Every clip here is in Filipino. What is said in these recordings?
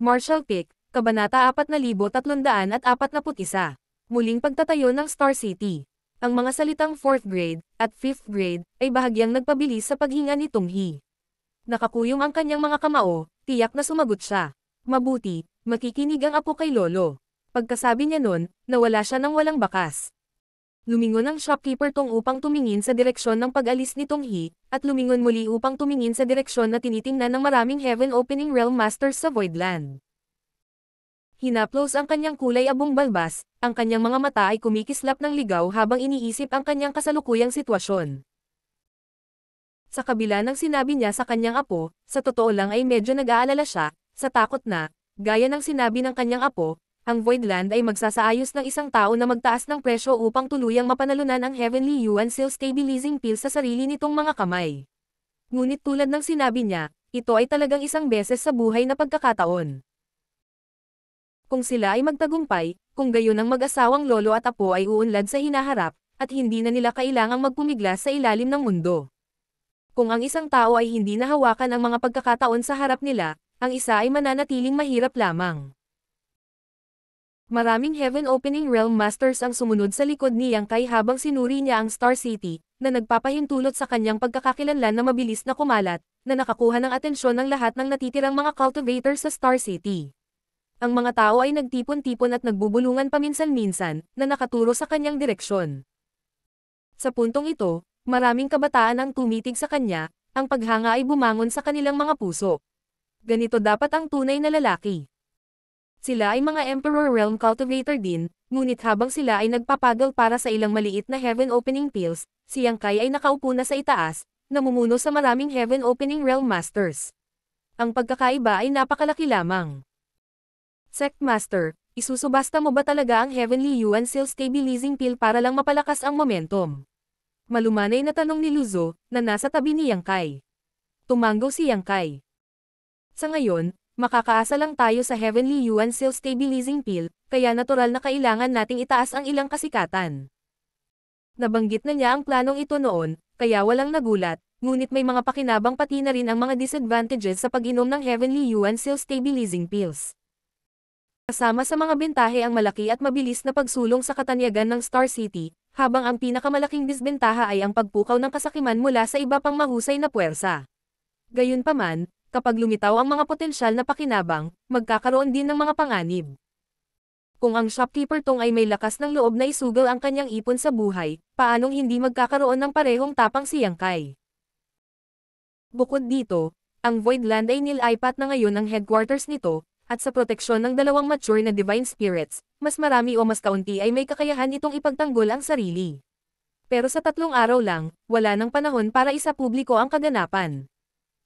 Marshall Pick, Kabanata 4341. Muling pagtatayo ng Star City. Ang mga salitang 4th grade at 5th grade ay bahagyang nagpabilis sa paghinga ni Tung Tunghi. Nakakuyong ang kanyang mga kamao, tiyak na sumagot siya. Mabuti, makikinig ang apo kay Lolo. Pagkasabi niya nun, nawala siya ng walang bakas. Lumingon ang shopkeeper Tong upang tumingin sa direksyon ng pag-alis ni Tong Hee, at lumingon muli upang tumingin sa direksyon na tinitingnan ng maraming Heaven Opening Realm Masters sa Voidland. Hinaplos ang kanyang kulay abong balbas, ang kanyang mga mata ay kumikislap ng ligaw habang iniisip ang kanyang kasalukuyang sitwasyon. Sa kabila ng sinabi niya sa kanyang apo, sa totoo lang ay medyo nag-aalala siya, sa takot na, gaya ng sinabi ng kanyang apo, ang Voidland ay magsasaayos ng isang tao na magtaas ng presyo upang tuluyang mapanalunan ang Heavenly Yuan Seal Stabilizing Pill sa sarili nitong mga kamay. Ngunit tulad ng sinabi niya, ito ay talagang isang beses sa buhay na pagkakataon. Kung sila ay magtagumpay, kung gayon ang mag-asawang lolo at apo ay uunlad sa hinaharap, at hindi na nila kailangang magpumiglas sa ilalim ng mundo. Kung ang isang tao ay hindi nahawakan ang mga pagkakataon sa harap nila, ang isa ay mananatiling mahirap lamang. Maraming heaven-opening realm masters ang sumunod sa likod ni Yang Kai habang sinuri niya ang Star City, na nagpapahintulot sa kanyang pagkakakilanlan na mabilis na kumalat, na nakakuha ng atensyon ng lahat ng natitirang mga cultivators sa Star City. Ang mga tao ay nagtipon-tipon at nagbubulungan paminsan-minsan, na nakaturo sa kanyang direksyon. Sa puntong ito, maraming kabataan ang tumitig sa kanya, ang paghanga ay bumangon sa kanilang mga puso. Ganito dapat ang tunay na lalaki. Sila ay mga Emperor Realm Cultivator din, ngunit habang sila ay nagpapagal para sa ilang maliit na Heaven Opening Pills, si Yang Kai ay nakaupo na sa itaas, namumuno sa maraming Heaven Opening Realm Masters. Ang pagkakaiba ay napakalaki lamang. Sect Master, isusubasta mo ba talaga ang Heavenly Yuan Seal Stabilizing Pill para lang mapalakas ang momentum? Malumanay na tanong ni Luzo, na nasa tabi ni Yang Kai. Tumango si Yang Kai. Sa ngayon, Makakaasa lang tayo sa Heavenly Yuan Seal Stabilizing Pill, kaya natural na kailangan nating itaas ang ilang kasikatan. Nabanggit na niya ang planong ito noon, kaya walang nagulat, ngunit may mga pakinabang pati na rin ang mga disadvantages sa pag-inom ng Heavenly Yuan Seal Stabilizing Pills. Kasama sa mga bentahe ang malaki at mabilis na pagsulong sa katanyagan ng Star City, habang ang pinakamalaking disbentaha ay ang pagpukaw ng kasakiman mula sa iba pang mahusay na puwersa. Gayunpaman, kapag lumitaw ang mga potensyal na pakinabang, magkakaroon din ng mga panganib. Kung ang shopkeeper tong ay may lakas ng loob na isugal ang kanyang ipon sa buhay, paanong hindi magkakaroon ng parehong tapang si Yangkai? Bukod dito, ang Voidland ay nilaipat na ngayon ang headquarters nito, at sa proteksyon ng dalawang mature na divine spirits, mas marami o mas kaunti ay may kakayahan itong ipagtanggol ang sarili. Pero sa tatlong araw lang, wala ng panahon para isa publiko ang kaganapan.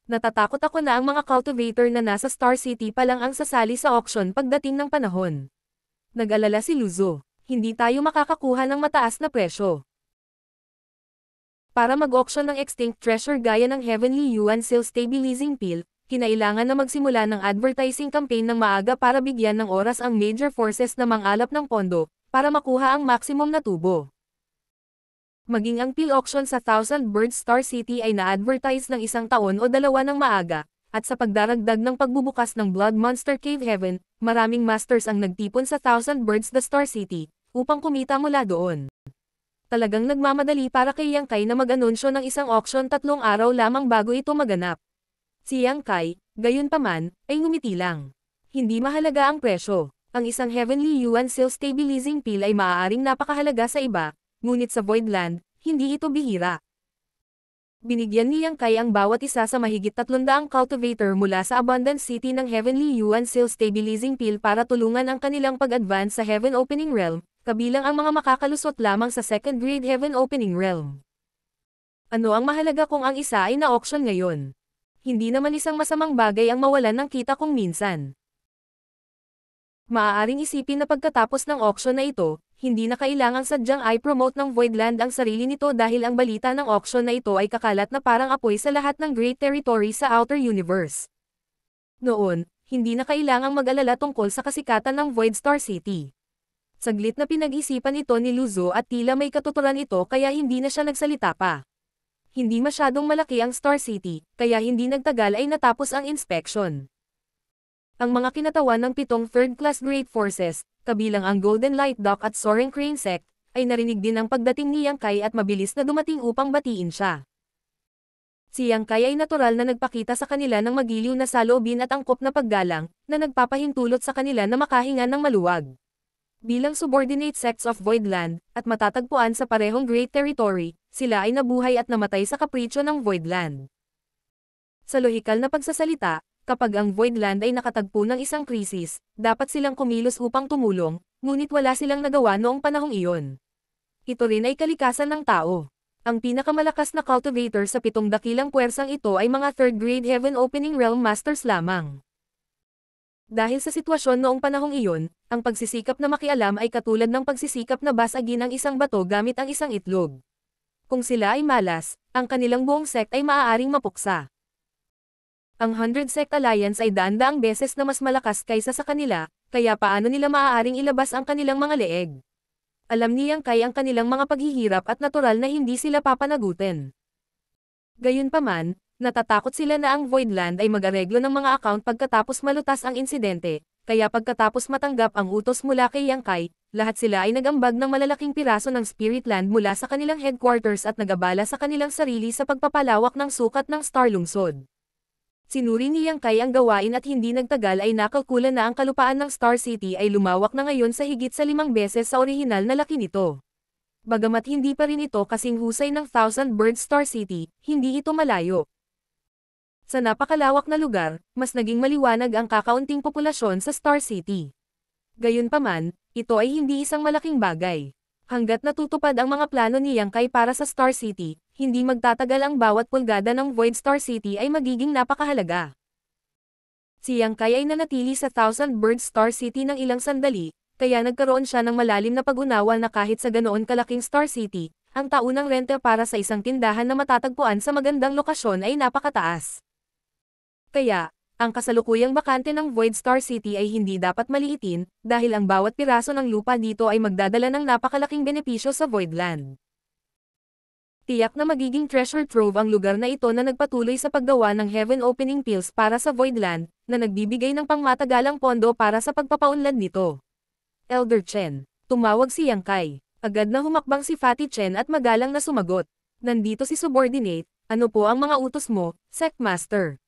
Natatakot ako na ang mga cultivator na nasa Star City pa lang ang sasali sa auction pagdating ng panahon. Nag-alala si Luzo, hindi tayo makakakuha ng mataas na presyo. Para mag-auction ng extinct treasure gaya ng Heavenly Yuan Seal Stabilizing Pill, kinailangan na magsimula ng advertising campaign ng maaga para bigyan ng oras ang major forces na mangalap ng pondo, para makuha ang maximum na tubo. Maging ang peel auction sa Thousand Bird Star City ay na-advertise ng isang taon o dalawa ng maaga, at sa pagdaragdag ng pagbubukas ng Blood Monster Cave Heaven, maraming masters ang nagtipon sa Thousand Birds the Star City, upang kumita mula doon. Talagang nagmamadali para kay Yang Kai na mag-anunsyo ng isang auction tatlong araw lamang bago ito maganap. Si Yang Kai, gayon paman, ay ngumiti lang. Hindi mahalaga ang presyo. Ang isang Heavenly Yuan Seal Stabilizing Pill ay maaaring napakahalaga sa iba, ngunit sa Voidland, hindi ito bihira. Binigyan niyang kay ang bawat isa sa mahigit 300 cultivator mula sa Abundant City ng Heavenly Yuan Seal Stabilizing Pill para tulungan ang kanilang pag-advance sa Heaven Opening Realm, kabilang ang mga makakalusot lamang sa Second Grade Heaven Opening Realm. Ano ang mahalaga kung ang isa ay na-auction ngayon? Hindi naman isang masamang bagay ang mawalan ng kita kung minsan. Maaaring isipin na pagkatapos ng auction na ito, hindi na kailangang sadyang i-promote ng Voidland ang sarili nito dahil ang balita ng auction na ito ay kakalat na parang apoy sa lahat ng Great Territory sa Outer Universe. Noon, hindi na kailangang mag-alala tungkol sa kasikatan ng Void Star City. Saglit na pinag-isipan ito ni Luzo at tila may katuturan ito kaya hindi na siya nagsalita pa. Hindi masyadong malaki ang Star City, kaya hindi nagtagal ay natapos ang inspection. Ang mga kinatawan ng pitong third-class great forces, kabilang ang Golden Light Duck at Soren Sect, ay narinig din ang pagdating ni Yang Kai at mabilis na dumating upang batiin siya. Si Yang Kai ay natural na nagpakita sa kanila ng magiliw na saloobin at angkop na paggalang, na nagpapahintulot sa kanila na makahinga ng maluwag. Bilang subordinate sects of Voidland, at matatagpuan sa parehong Great Territory, sila ay nabuhay at namatay sa kapritsyo ng Voidland. Sa lohikal na pagsasalita, kapag ang Voidland ay nakatagpo ng isang krisis, dapat silang kumilos upang tumulong, ngunit wala silang nagawa noong panahong iyon. Ito rin ay kalikasan ng tao. Ang pinakamalakas na cultivator sa pitong dakilang puwersang ito ay mga 3rd grade Heaven Opening Realm Masters lamang. Dahil sa sitwasyon noong panahong iyon, ang pagsisikap na makialam ay katulad ng pagsisikap na basagin ang isang bato gamit ang isang itlog. Kung sila ay malas, ang kanilang buong sect ay maaaring mapuksa. Ang 100 Sect Alliance ay daan-daang beses na mas malakas kaysa sa kanila, kaya paano nila maaaring ilabas ang kanilang mga leeg? Alam niyang kay ang kanilang mga paghihirap at natural na hindi sila papanagutin. Gayunpaman, natatakot sila na ang Voidland ay mag-areglo ng mga account pagkatapos malutas ang insidente, kaya pagkatapos matanggap ang utos mula kay Yang Kai, lahat sila ay nagambag ng malalaking piraso ng Spiritland mula sa kanilang headquarters at nagabala sa kanilang sarili sa pagpapalawak ng sukat ng Star Lungsod. Sinuri niyang kayang gawain at hindi nagtagal ay nakalkula na ang kalupaan ng Star City ay lumawak na ngayon sa higit sa limang beses sa orihinal na laki nito. Bagamat hindi pa rin ito kasing husay ng Thousand Bird Star City, hindi ito malayo. Sa napakalawak na lugar, mas naging maliwanag ang kakaunting populasyon sa Star City. Gayunpaman, ito ay hindi isang malaking bagay. Hanggat natutupad ang mga plano niyang kay para sa Star City, hindi magtatagal ang bawat pulgada ng Void Star City ay magiging napakahalaga. Si Yang Kai ay nanatili sa Thousand Bird Star City ng ilang sandali, kaya nagkaroon siya ng malalim na pag-unawa na kahit sa ganoon kalaking Star City, ang taunang renta para sa isang tindahan na matatagpuan sa magandang lokasyon ay napakataas. Kaya, ang kasalukuyang bakante ng Void Star City ay hindi dapat maliitin, dahil ang bawat piraso ng lupa dito ay magdadala ng napakalaking benepisyo sa Voidland. Tiyak na magiging treasure trove ang lugar na ito na nagpatuloy sa paggawa ng heaven opening pills para sa Voidland, na nagbibigay ng pangmatagalang pondo para sa pagpapaunlad nito. Elder Chen. Tumawag si Yang Kai. Agad na humakbang si Fatty Chen at magalang na sumagot. Nandito si subordinate, ano po ang mga utos mo, Sec Master?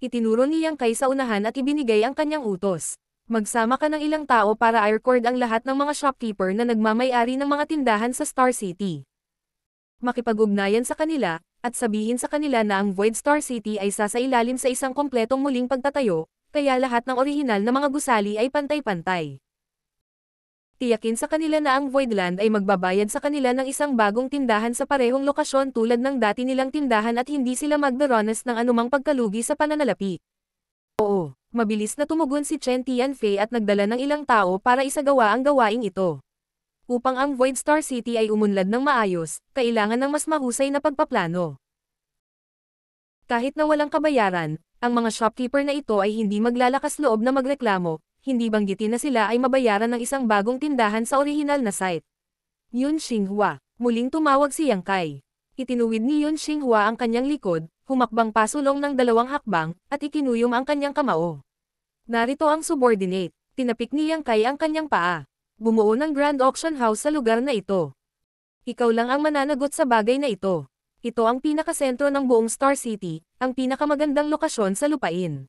Itinuro ni Yang Kai sa unahan at ibinigay ang kanyang utos. Magsama ka ng ilang tao para i-record ang lahat ng mga shopkeeper na nagmamayari ng mga tindahan sa Star City makipag-ugnayan sa kanila, at sabihin sa kanila na ang Void Star City ay sasailalim sa isang kompletong muling pagtatayo, kaya lahat ng orihinal na mga gusali ay pantay-pantay. Tiyakin sa kanila na ang Voidland ay magbabayad sa kanila ng isang bagong tindahan sa parehong lokasyon tulad ng dati nilang tindahan at hindi sila magdaranas ng anumang pagkalugi sa pananalapi. Oo, mabilis na tumugon si Chen Tianfei at nagdala ng ilang tao para isagawa ang gawaing ito. Upang ang Void Star City ay umunlad ng maayos, kailangan ng mas mahusay na pagpaplano. Kahit na walang kabayaran, ang mga shopkeeper na ito ay hindi maglalakas loob na magreklamo, hindi banggitin na sila ay mabayaran ng isang bagong tindahan sa orihinal na site. Yun Xinghua, muling tumawag si Yang Kai. Itinuwid ni Yun Xinghua ang kanyang likod, humakbang pasulong ng dalawang hakbang, at ikinuyom ang kanyang kamao. Narito ang subordinate, tinapik ni Yang Kai ang kanyang paa bumuo ng grand auction house sa lugar na ito. Ikaw lang ang mananagot sa bagay na ito. Ito ang pinakasentro ng buong Star City, ang pinakamagandang lokasyon sa lupain.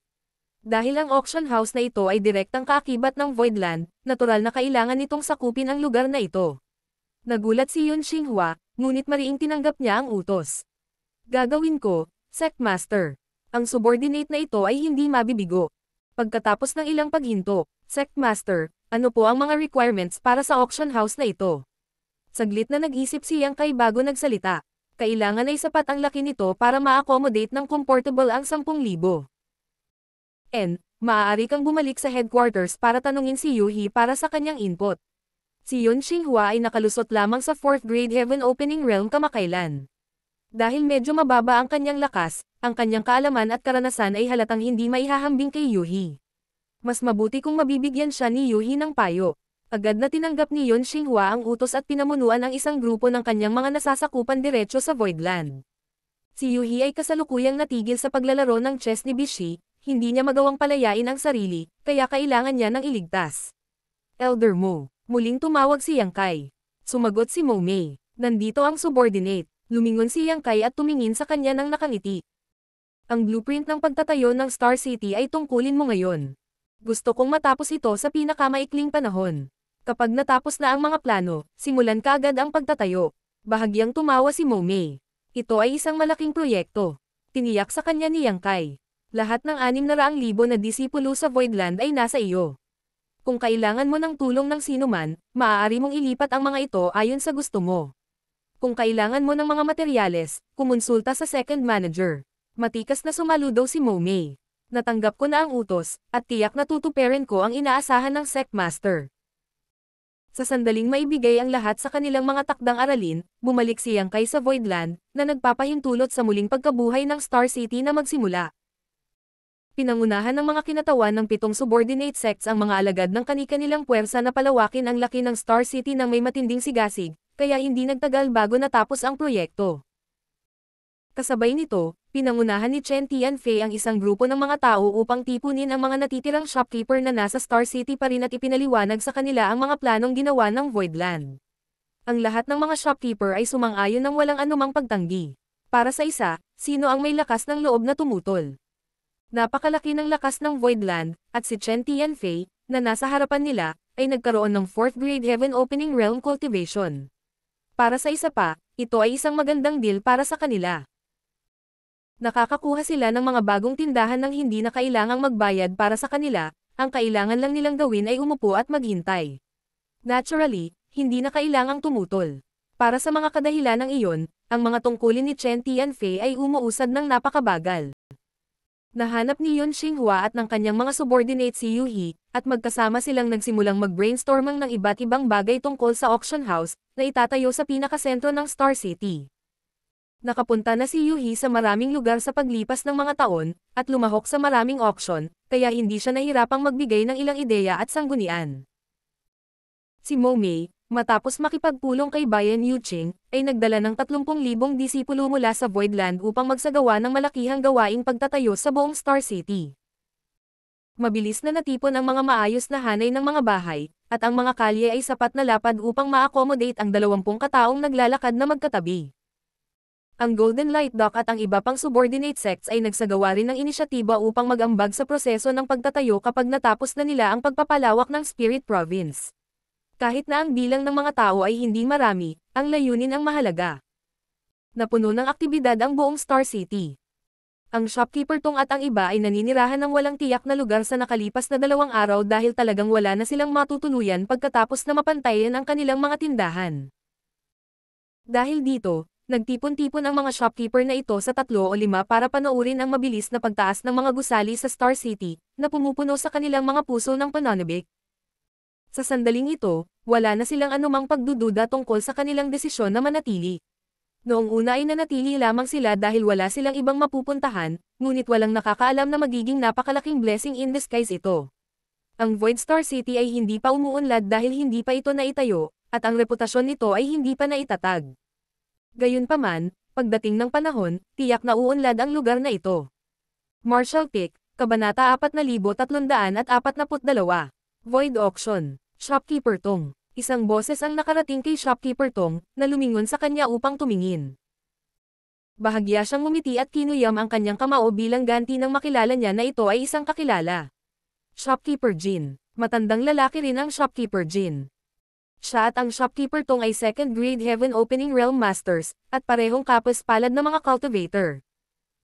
Dahil ang auction house na ito ay direktang kaakibat ng Voidland, natural na kailangan nitong sakupin ang lugar na ito. Nagulat si Yun Xinghua, ngunit mariing tinanggap niya ang utos. Gagawin ko, Sect Master. Ang subordinate na ito ay hindi mabibigo. Pagkatapos ng ilang paghinto, Sect Master, ano po ang mga requirements para sa auction house na ito? Saglit na nag-isip siyang kay bago nagsalita. Kailangan ay sapat ang laki nito para ma-accommodate ng comfortable ang 10,000. N. Maaari kang bumalik sa headquarters para tanungin si Yuhi para sa kanyang input. Si Yun Xinhua ay nakalusot lamang sa 4th grade Heaven Opening Realm kamakailan. Dahil medyo mababa ang kanyang lakas, ang kanyang kaalaman at karanasan ay halatang hindi maihahambing kay Yuhi mas mabuti kung mabibigyan siya ni Yuhi ng payo. Agad na tinanggap ni Yun Xinghua ang utos at pinamunuan ang isang grupo ng kanyang mga nasasakupan diretso sa Voidland. Si Yuhi ay kasalukuyang natigil sa paglalaro ng chess ni Bishi, hindi niya magawang palayain ang sarili, kaya kailangan niya ng iligtas. Elder Mo, muling tumawag si Yang Kai. Sumagot si Mo Mei, nandito ang subordinate. Lumingon si Yang Kai at tumingin sa kanya ng nakangiti. Ang blueprint ng pagtatayo ng Star City ay tungkulin mo ngayon. Gusto kong matapos ito sa pinakamaikling panahon. Kapag natapos na ang mga plano, simulan agad ang pagtatayo. Bahagyang tumawa si Momei. Ito ay isang malaking proyekto. Tiniyak sa kanya ni Yang Kai. Lahat ng 600,000 na raang libo na disipulo sa Voidland ay nasa iyo. Kung kailangan mo ng tulong ng sinuman, maaari mong ilipat ang mga ito ayon sa gusto mo. Kung kailangan mo ng mga materyales, kumonsulta sa second manager. Matikas na sumalo daw si Momei natanggap ko na ang utos, at tiyak na tutuperin ko ang inaasahan ng Sekmaster. Sa sandaling maibigay ang lahat sa kanilang mga takdang aralin, bumalik siyang kay sa Voidland, na nagpapahintulot sa muling pagkabuhay ng Star City na magsimula. Pinangunahan ng mga kinatawan ng pitong subordinate sects ang mga alagad ng kanikanilang puwersa na palawakin ang laki ng Star City ng may matinding sigasig, kaya hindi nagtagal bago natapos ang proyekto. Kasabay nito, pinangunahan ni Chen Tianfei ang isang grupo ng mga tao upang tipunin ang mga natitirang shopkeeper na nasa Star City pa rin at ipinaliwanag sa kanila ang mga planong ginawa ng Voidland. Ang lahat ng mga shopkeeper ay sumang-ayon ng walang anumang pagtanggi. Para sa isa, sino ang may lakas ng loob na tumutol? Napakalaki ng lakas ng Voidland, at si Chen Tianfei, na nasa harapan nila, ay nagkaroon ng 4th grade Heaven Opening Realm Cultivation. Para sa isa pa, ito ay isang magandang deal para sa kanila nakakakuha sila ng mga bagong tindahan nang hindi na kailangang magbayad para sa kanila, ang kailangan lang nilang gawin ay umupo at maghintay. Naturally, hindi na kailangang tumutol. Para sa mga kadahilan ng iyon, ang mga tungkulin ni Chen Tianfei ay umuusad ng napakabagal. Nahanap ni Yun Xinghua at ng kanyang mga subordinate si Yuhi, at magkasama silang nagsimulang mag-brainstormang ng iba't ibang bagay tungkol sa auction house na itatayo sa pinakasentro ng Star City. Nakapunta na si Yuhi sa maraming lugar sa paglipas ng mga taon, at lumahok sa maraming auction, kaya hindi siya nahirapang magbigay ng ilang ideya at sanggunian. Si Mo Mei, matapos makipagpulong kay Bayan Yuching, ay nagdala ng 30,000 disipulo mula sa Voidland upang magsagawa ng malakihang gawaing pagtatayo sa buong Star City. Mabilis na natipon ang mga maayos na hanay ng mga bahay, at ang mga kalye ay sapat na lapad upang ma-accommodate ang 20 kataong naglalakad na magkatabi. Ang Golden Light Dock at ang iba pang subordinate sects ay nagsagawa rin ng inisyatiba upang magambag sa proseso ng pagtatayo kapag natapos na nila ang pagpapalawak ng Spirit Province. Kahit na ang bilang ng mga tao ay hindi marami, ang layunin ang mahalaga. Napuno ng aktibidad ang buong Star City. Ang shopkeeper tong at ang iba ay naninirahan ng walang tiyak na lugar sa nakalipas na dalawang araw dahil talagang wala na silang matutuluyan pagkatapos na mapantayan ang kanilang mga tindahan. Dahil dito, Nagtipon-tipon ang mga shopkeeper na ito sa tatlo o lima para panoorin ang mabilis na pagtaas ng mga gusali sa Star City, na pumupuno sa kanilang mga puso ng pananabik. Sa sandaling ito, wala na silang anumang pagdududa tungkol sa kanilang desisyon na manatili. Noong una ay nanatili lamang sila dahil wala silang ibang mapupuntahan, ngunit walang nakakaalam na magiging napakalaking blessing in disguise ito. Ang Void Star City ay hindi pa umuunlad dahil hindi pa ito naitayo, at ang reputasyon nito ay hindi pa naitatag. Gayunpaman, pagdating ng panahon, tiyak na uunlad ang lugar na ito. Marshall Pick, Kabanata 4342 Void Auction Shopkeeper Tong Isang boses ang nakarating kay Shopkeeper Tong, na lumingon sa kanya upang tumingin. Bahagya siyang ngumiti at kinuyam ang kanyang kamao bilang ganti nang makilala niya na ito ay isang kakilala. Shopkeeper Jin Matandang lalaki rin ang Shopkeeper Jin. Siya at ang shopkeeper tong ay second grade heaven opening realm masters, at parehong kapos palad ng mga cultivator.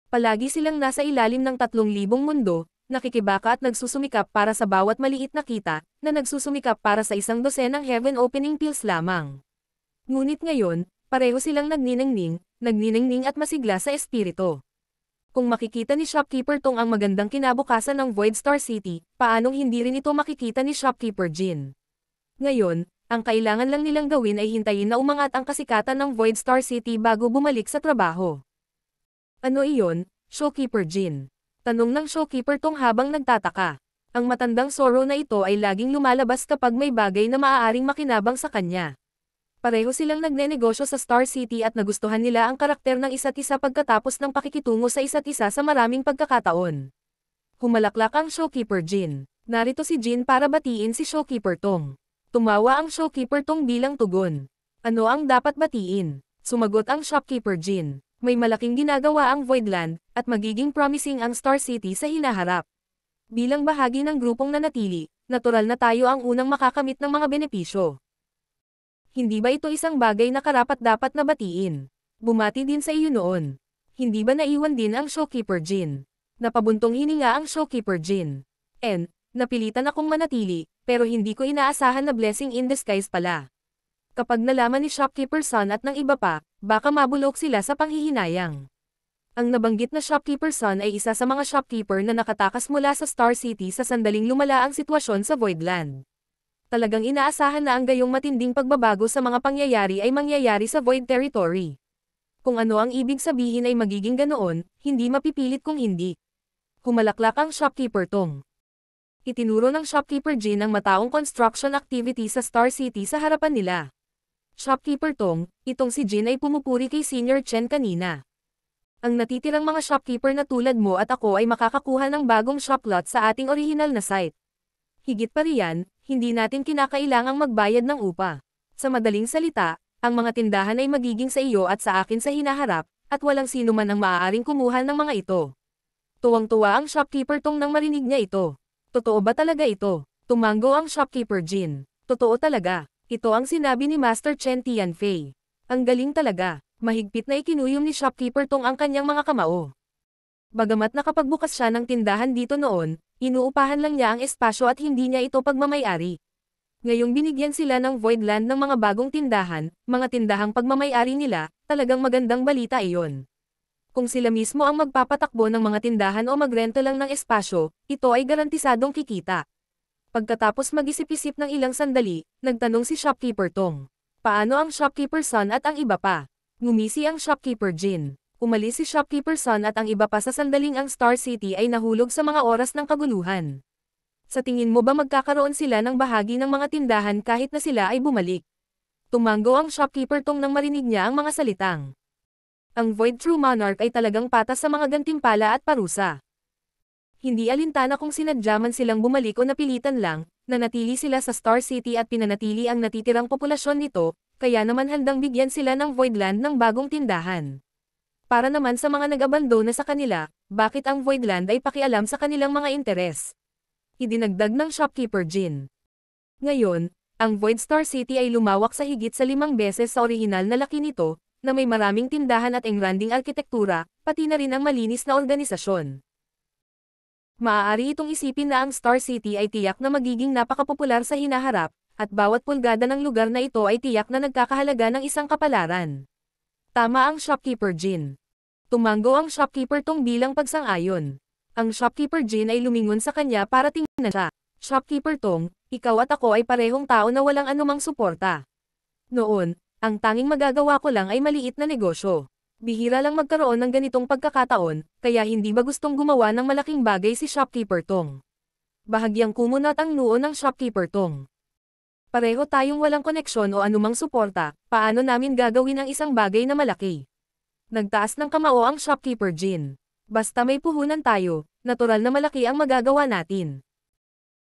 Palagi silang nasa ilalim ng 3,000 mundo, nakikibaka at nagsusumikap para sa bawat maliit na kita, na nagsusumikap para sa isang dosenang heaven opening pills lamang. Ngunit ngayon, pareho silang nagniningning, nagniningning at masigla sa espirito. Kung makikita ni Shopkeeper Tong ang magandang kinabukasan ng Void Star City, paanong hindi rin ito makikita ni Shopkeeper Jin? Ngayon, ang kailangan lang nilang gawin ay hintayin na umangat ang kasikatan ng Void Star City bago bumalik sa trabaho. Ano iyon, Showkeeper Jin? Tanong ng showkeeper tong habang nagtataka. Ang matandang Soro na ito ay laging lumalabas kapag may bagay na maaaring makinabang sa kanya. Pareho silang nagnenegosyo sa Star City at nagustuhan nila ang karakter ng isa't isa pagkatapos ng pakikitungo sa isa't isa sa maraming pagkakataon. Humalaklak ang showkeeper Jin. Narito si Jin para batiin si showkeeper Tong. Tumawa ang shopkeeper tong bilang tugon. Ano ang dapat batiin? Sumagot ang shopkeeper Jin. May malaking ginagawa ang Voidland, at magiging promising ang Star City sa hinaharap. Bilang bahagi ng grupong nanatili, natural na tayo ang unang makakamit ng mga benepisyo. Hindi ba ito isang bagay na karapat dapat na batiin? Bumati din sa iyo noon. Hindi ba naiwan din ang shopkeeper Jin? Napabuntong hininga ang shopkeeper Jin. And, Napilitan akong manatili, pero hindi ko inaasahan na blessing in disguise pala. Kapag nalaman ni Shopkeeper Son at ng iba pa, baka mabulok sila sa panghihinayang. Ang nabanggit na shopkeeper son ay isa sa mga shopkeeper na nakatakas mula sa Star City sa sandaling lumala ang sitwasyon sa Voidland. Talagang inaasahan na ang gayong matinding pagbabago sa mga pangyayari ay mangyayari sa Void Territory. Kung ano ang ibig sabihin ay magiging ganoon, hindi mapipilit kung hindi. Humalaklak ang shopkeeper tong itinuro ng shopkeeper Jin ang mataong construction activity sa Star City sa harapan nila. Shopkeeper Tong, itong si Jin ay pumupuri kay Senior Chen kanina. Ang natitirang mga shopkeeper na tulad mo at ako ay makakakuha ng bagong shoplot sa ating original na site. Higit pa riyan, hindi natin kinakailangang magbayad ng upa. Sa madaling salita, ang mga tindahan ay magiging sa iyo at sa akin sa hinaharap, at walang sino man ang maaaring kumuha ng mga ito. Tuwang-tuwa ang shopkeeper tong nang marinig niya ito. Totoo ba talaga ito? Tumango ang shopkeeper Jin. Totoo talaga. Ito ang sinabi ni Master Chen Tianfei. Ang galing talaga. Mahigpit na ikinuyom ni shopkeeper Tong ang kanyang mga kamao. Bagamat nakapagbukas siya ng tindahan dito noon, inuupahan lang niya ang espasyo at hindi niya ito pagmamayari. Ngayong binigyan sila ng void land ng mga bagong tindahan, mga tindahang pagmamayari nila, talagang magandang balita iyon kung sila mismo ang magpapatakbo ng mga tindahan o magrento lang ng espasyo, ito ay garantisadong kikita. Pagkatapos mag-isip-isip ng ilang sandali, nagtanong si shopkeeper Tong. Paano ang shopkeeper Son at ang iba pa? Ngumisi ang shopkeeper Jin. Umalis si shopkeeper Son at ang iba pa sa sandaling ang Star City ay nahulog sa mga oras ng kaguluhan. Sa tingin mo ba magkakaroon sila ng bahagi ng mga tindahan kahit na sila ay bumalik? Tumango ang shopkeeper tong nang marinig niya ang mga salitang ang Void True Monarch ay talagang patas sa mga gantimpala at parusa. Hindi alintana kung sinadya man silang bumalik o napilitan lang, nanatili sila sa Star City at pinanatili ang natitirang populasyon nito, kaya naman handang bigyan sila ng Voidland ng bagong tindahan. Para naman sa mga nag abandona sa kanila, bakit ang Voidland ay pakialam sa kanilang mga interes? Idinagdag ng shopkeeper Jin. Ngayon, ang Void Star City ay lumawak sa higit sa limang beses sa orihinal na laki nito, na may maraming tindahan at engranding arkitektura, pati na rin ang malinis na organisasyon. Maaari itong isipin na ang Star City ay tiyak na magiging napakapopular sa hinaharap, at bawat pulgada ng lugar na ito ay tiyak na nagkakahalaga ng isang kapalaran. Tama ang shopkeeper Jin. Tumanggo ang shopkeeper tong bilang pagsang-ayon. Ang shopkeeper Jin ay lumingon sa kanya para tingnan siya. Shopkeeper Tong, ikaw at ako ay parehong tao na walang anumang suporta. Noon, ang tanging magagawa ko lang ay maliit na negosyo. Bihira lang magkaroon ng ganitong pagkakataon, kaya hindi ba gustong gumawa ng malaking bagay si shopkeeper Tong? Bahagyang kumunot ang noo ng shopkeeper Tong. Pareho tayong walang koneksyon o anumang suporta, paano namin gagawin ang isang bagay na malaki? Nagtaas ng kamao ang shopkeeper Jin. Basta may puhunan tayo, natural na malaki ang magagawa natin.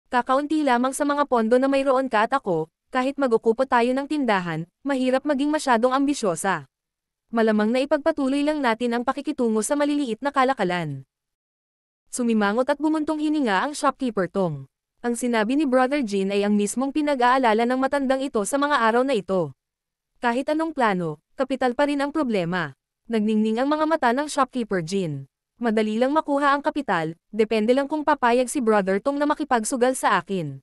Kakaunti lamang sa mga pondo na mayroon ka at ako, kahit magukupo tayo ng tindahan, mahirap maging masyadong ambisyosa. Malamang na ipagpatuloy lang natin ang pakikitungo sa maliliit na kalakalan. Sumimangot at bumuntong hininga ang shopkeeper Tong. Ang sinabi ni Brother Jean ay ang mismong pinag-aalala ng matandang ito sa mga araw na ito. Kahit anong plano, kapital pa rin ang problema. Nagningning ang mga mata ng shopkeeper Jean. Madali lang makuha ang kapital, depende lang kung papayag si Brother Tong na makipagsugal sa akin.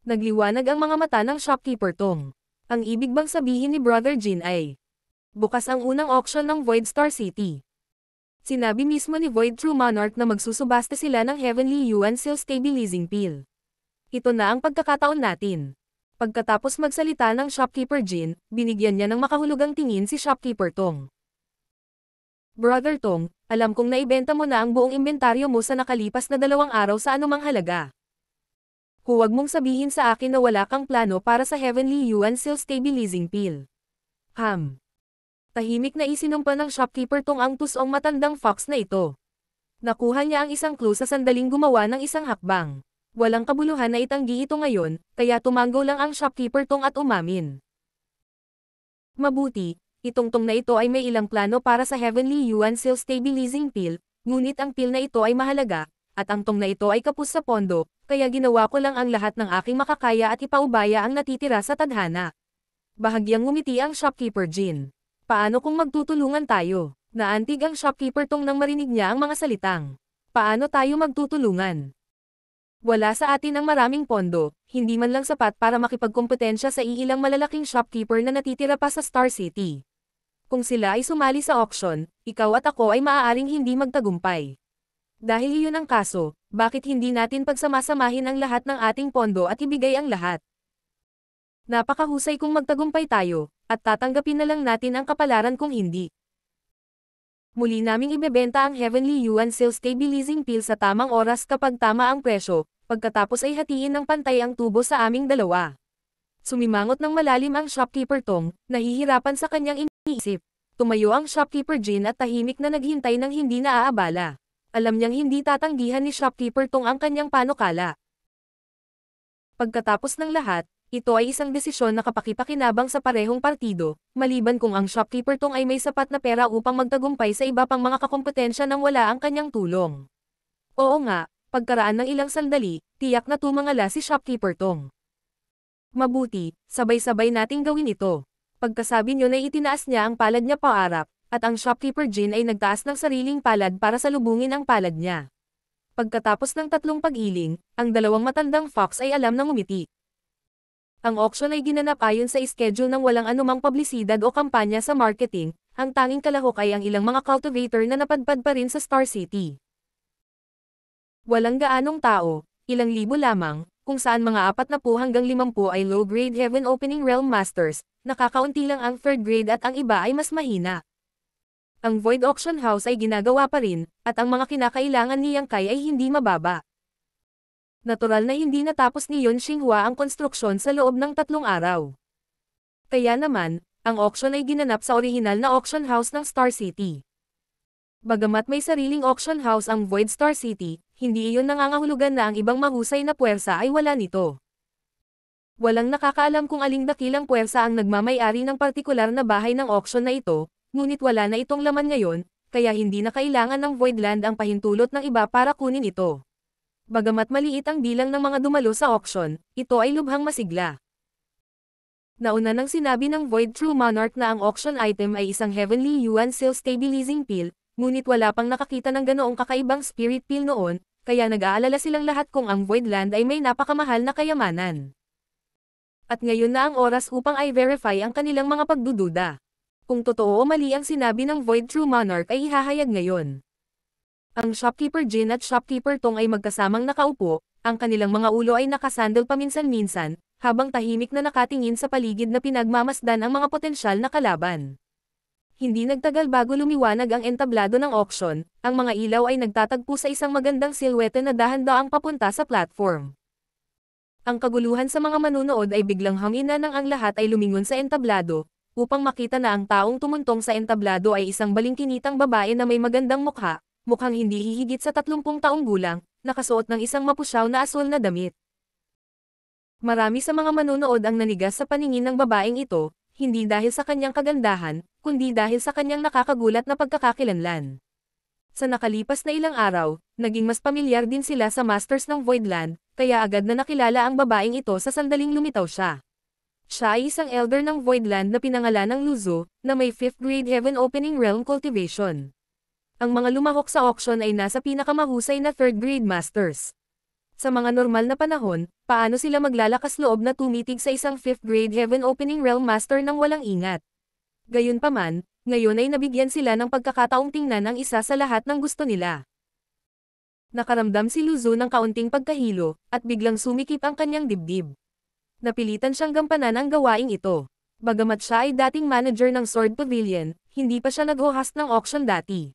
Nagliwanag ang mga mata ng shopkeeper Tong. Ang ibig bang sabihin ni Brother Jin ay, bukas ang unang auction ng Void Star City. Sinabi mismo ni Void True Monarch na magsusubasta sila ng Heavenly Yuan Seal Stabilizing Pill. Ito na ang pagkakataon natin. Pagkatapos magsalita ng shopkeeper Jin, binigyan niya ng makahulugang tingin si shopkeeper Tong. Brother Tong, alam kong naibenta mo na ang buong inventaryo mo sa nakalipas na dalawang araw sa anumang halaga huwag mong sabihin sa akin na wala kang plano para sa Heavenly Yuan Seal Stabilizing Pill. Ham. Tahimik na isinumpa ng shopkeeper tong ang tusong matandang fox na ito. Nakuha niya ang isang clue sa sandaling gumawa ng isang hakbang. Walang kabuluhan na itanggi ito ngayon, kaya tumanggo lang ang shopkeeper tong at umamin. Mabuti, itong tong na ito ay may ilang plano para sa Heavenly Yuan Seal Stabilizing Pill, ngunit ang pill na ito ay mahalaga, at ang tong na ito ay kapos sa pondo, kaya ginawa ko lang ang lahat ng aking makakaya at ipaubaya ang natitira sa tadhana. Bahagyang ngumiti ang shopkeeper Jin. Paano kung magtutulungan tayo? Naantig ang shopkeeper tong nang marinig niya ang mga salitang. Paano tayo magtutulungan? Wala sa atin ang maraming pondo, hindi man lang sapat para makipagkompetensya sa iilang malalaking shopkeeper na natitira pa sa Star City. Kung sila ay sumali sa auction, ikaw at ako ay maaaring hindi magtagumpay. Dahil iyon ang kaso, bakit hindi natin pagsamasamahin ang lahat ng ating pondo at ibigay ang lahat? Napakahusay kung magtagumpay tayo, at tatanggapin na lang natin ang kapalaran kung hindi. Muli naming ibebenta ang Heavenly Yuan Sales Stabilizing Pill sa tamang oras kapag tama ang presyo, pagkatapos ay hatiin ng pantay ang tubo sa aming dalawa. Sumimangot ng malalim ang shopkeeper Tong, nahihirapan sa kanyang iniisip. Tumayo ang shopkeeper Jin at tahimik na naghintay ng hindi naaabala alam niyang hindi tatanggihan ni shopkeeper Tong ang kanyang panukala. Pagkatapos ng lahat, ito ay isang desisyon na kapakipakinabang sa parehong partido, maliban kung ang shopkeeper Tong ay may sapat na pera upang magtagumpay sa iba pang mga kakompetensya nang wala ang kanyang tulong. Oo nga, pagkaraan ng ilang sandali, tiyak na tumangala si shopkeeper Tong. Mabuti, sabay-sabay nating gawin ito. Pagkasabi niyo na itinaas niya ang palad niya paarap, at ang shopkeeper Jin ay nagtaas ng sariling palad para salubungin ang palad niya. Pagkatapos ng tatlong pag-iling, ang dalawang matandang fox ay alam ng umiti. Ang auction ay ginanap ayon sa schedule ng walang anumang publisidad o kampanya sa marketing, ang tanging kalahok ay ang ilang mga cultivator na napadpad pa rin sa Star City. Walang gaanong tao, ilang libo lamang, kung saan mga na 40 hanggang 50 ay low-grade Heaven Opening Realm Masters, nakakaunti lang ang third grade at ang iba ay mas mahina. Ang void auction house ay ginagawa pa rin, at ang mga kinakailangan ni Yang Kai ay hindi mababa. Natural na hindi natapos ni Yun Xinghua ang konstruksyon sa loob ng tatlong araw. Kaya naman, ang auction ay ginanap sa orihinal na auction house ng Star City. Bagamat may sariling auction house ang Void Star City, hindi iyon nangangahulugan na ang ibang mahusay na puwersa ay wala nito. Walang nakakaalam kung aling dakilang puwersa ang nagmamayari ng partikular na bahay ng auction na ito, ngunit wala na itong laman ngayon, kaya hindi na kailangan ng Voidland ang pahintulot ng iba para kunin ito. Bagamat maliit ang bilang ng mga dumalo sa auction, ito ay lubhang masigla. Nauna nang sinabi ng Void True Monarch na ang auction item ay isang Heavenly Yuan Seal Stabilizing Pill, ngunit wala pang nakakita ng ganoong kakaibang Spirit Pill noon, kaya nag-aalala silang lahat kung ang Voidland ay may napakamahal na kayamanan. At ngayon na ang oras upang i-verify ang kanilang mga pagdududa kung totoo o mali ang sinabi ng Void True Monarch ay ihahayag ngayon. Ang shopkeeper Jin at shopkeeper Tong ay magkasamang nakaupo, ang kanilang mga ulo ay nakasandal paminsan-minsan, habang tahimik na nakatingin sa paligid na pinagmamasdan ang mga potensyal na kalaban. Hindi nagtagal bago lumiwanag ang entablado ng auction, ang mga ilaw ay nagtatagpo sa isang magandang silwete na dahan-daang papunta sa platform. Ang kaguluhan sa mga manunood ay biglang hangina nang ang lahat ay lumingon sa entablado, upang makita na ang taong tumuntong sa entablado ay isang balingkinitang babae na may magandang mukha, mukhang hindi hihigit sa 30 taong gulang, nakasuot ng isang mapusyaw na asul na damit. Marami sa mga manonood ang nanigas sa paningin ng babaeng ito, hindi dahil sa kanyang kagandahan, kundi dahil sa kanyang nakakagulat na pagkakakilanlan. Sa nakalipas na ilang araw, naging mas pamilyar din sila sa Masters ng Voidland, kaya agad na nakilala ang babaeng ito sa sandaling lumitaw siya. Siya ay isang elder ng Voidland na pinangalan ng Luzo, na may 5th grade Heaven Opening Realm Cultivation. Ang mga lumahok sa auction ay nasa pinakamahusay na 3rd grade masters. Sa mga normal na panahon, paano sila maglalakas loob na tumitig sa isang 5th grade Heaven Opening Realm Master nang walang ingat? Gayunpaman, ngayon ay nabigyan sila ng pagkakataong tingnan ang isa sa lahat ng gusto nila. Nakaramdam si Luzo ng kaunting pagkahilo, at biglang sumikip ang kanyang dibdib napilitan siyang gampanan ang gawaing ito. Bagamat siya ay dating manager ng Sword Pavilion, hindi pa siya nag-host ng auction dati.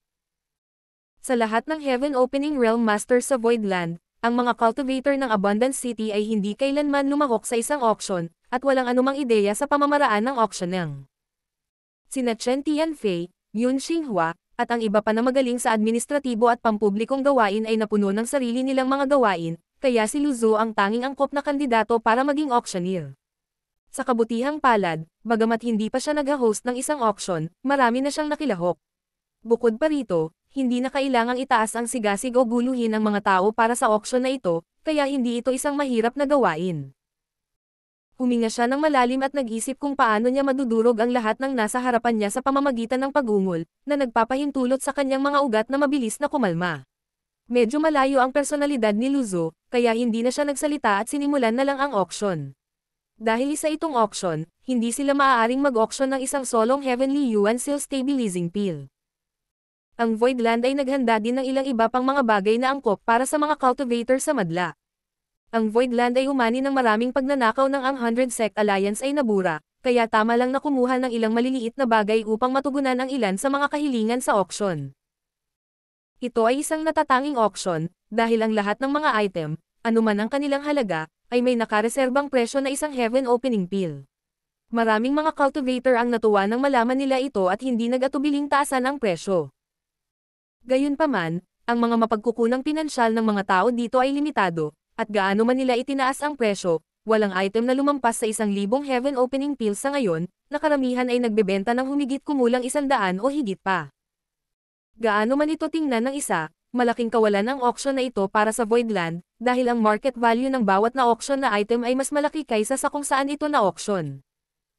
Sa lahat ng Heaven Opening Realm Master sa Voidland, ang mga cultivator ng Abundance City ay hindi kailanman lumahok sa isang auction, at walang anumang ideya sa pamamaraan ng auctioning. Sina Chen Tianfei, Yun Xinghua, at ang iba pa na magaling sa administratibo at pampublikong gawain ay napuno ng sarili nilang mga gawain, kaya si Luzo ang tanging angkop na kandidato para maging auctioneer. Sa kabutihang palad, bagamat hindi pa siya nag-host ng isang auction, marami na siyang nakilahok. Bukod pa rito, hindi na kailangang itaas ang sigasig o guluhin ng mga tao para sa auction na ito, kaya hindi ito isang mahirap na gawain. Huminga siya ng malalim at nag-isip kung paano niya madudurog ang lahat ng nasa harapan niya sa pamamagitan ng pagungol, na nagpapahintulot sa kanyang mga ugat na mabilis na kumalma. Medyo malayo ang personalidad ni Luzo, kaya hindi na siya nagsalita at sinimulan na lang ang auction. Dahil sa itong auction, hindi sila maaaring mag-auction ng isang solong Heavenly Yuan Seal Stabilizing Pill. Ang Voidland ay naghanda din ng ilang iba pang mga bagay na angkop para sa mga cultivator sa madla. Ang Voidland ay humani ng maraming pagnanakaw ng ang 100 Sect Alliance ay nabura, kaya tama lang na kumuha ng ilang maliliit na bagay upang matugunan ang ilan sa mga kahilingan sa auction. Ito ay isang natatanging auction, dahil ang lahat ng mga item, anuman ang kanilang halaga, ay may nakareserbang presyo na isang heaven opening pill. Maraming mga cultivator ang natuwa nang malaman nila ito at hindi nagatubiling taasan ang presyo. Gayunpaman, ang mga mapagkukunang pinansyal ng mga tao dito ay limitado, at gaano man nila itinaas ang presyo, walang item na lumampas sa isang libong heaven opening pills sa ngayon, na karamihan ay nagbebenta ng humigit kumulang isang daan o higit pa. Gaano man ito tingnan ng isa, malaking kawalan ang auction na ito para sa Voidland, dahil ang market value ng bawat na auction na item ay mas malaki kaysa sa kung saan ito na auction.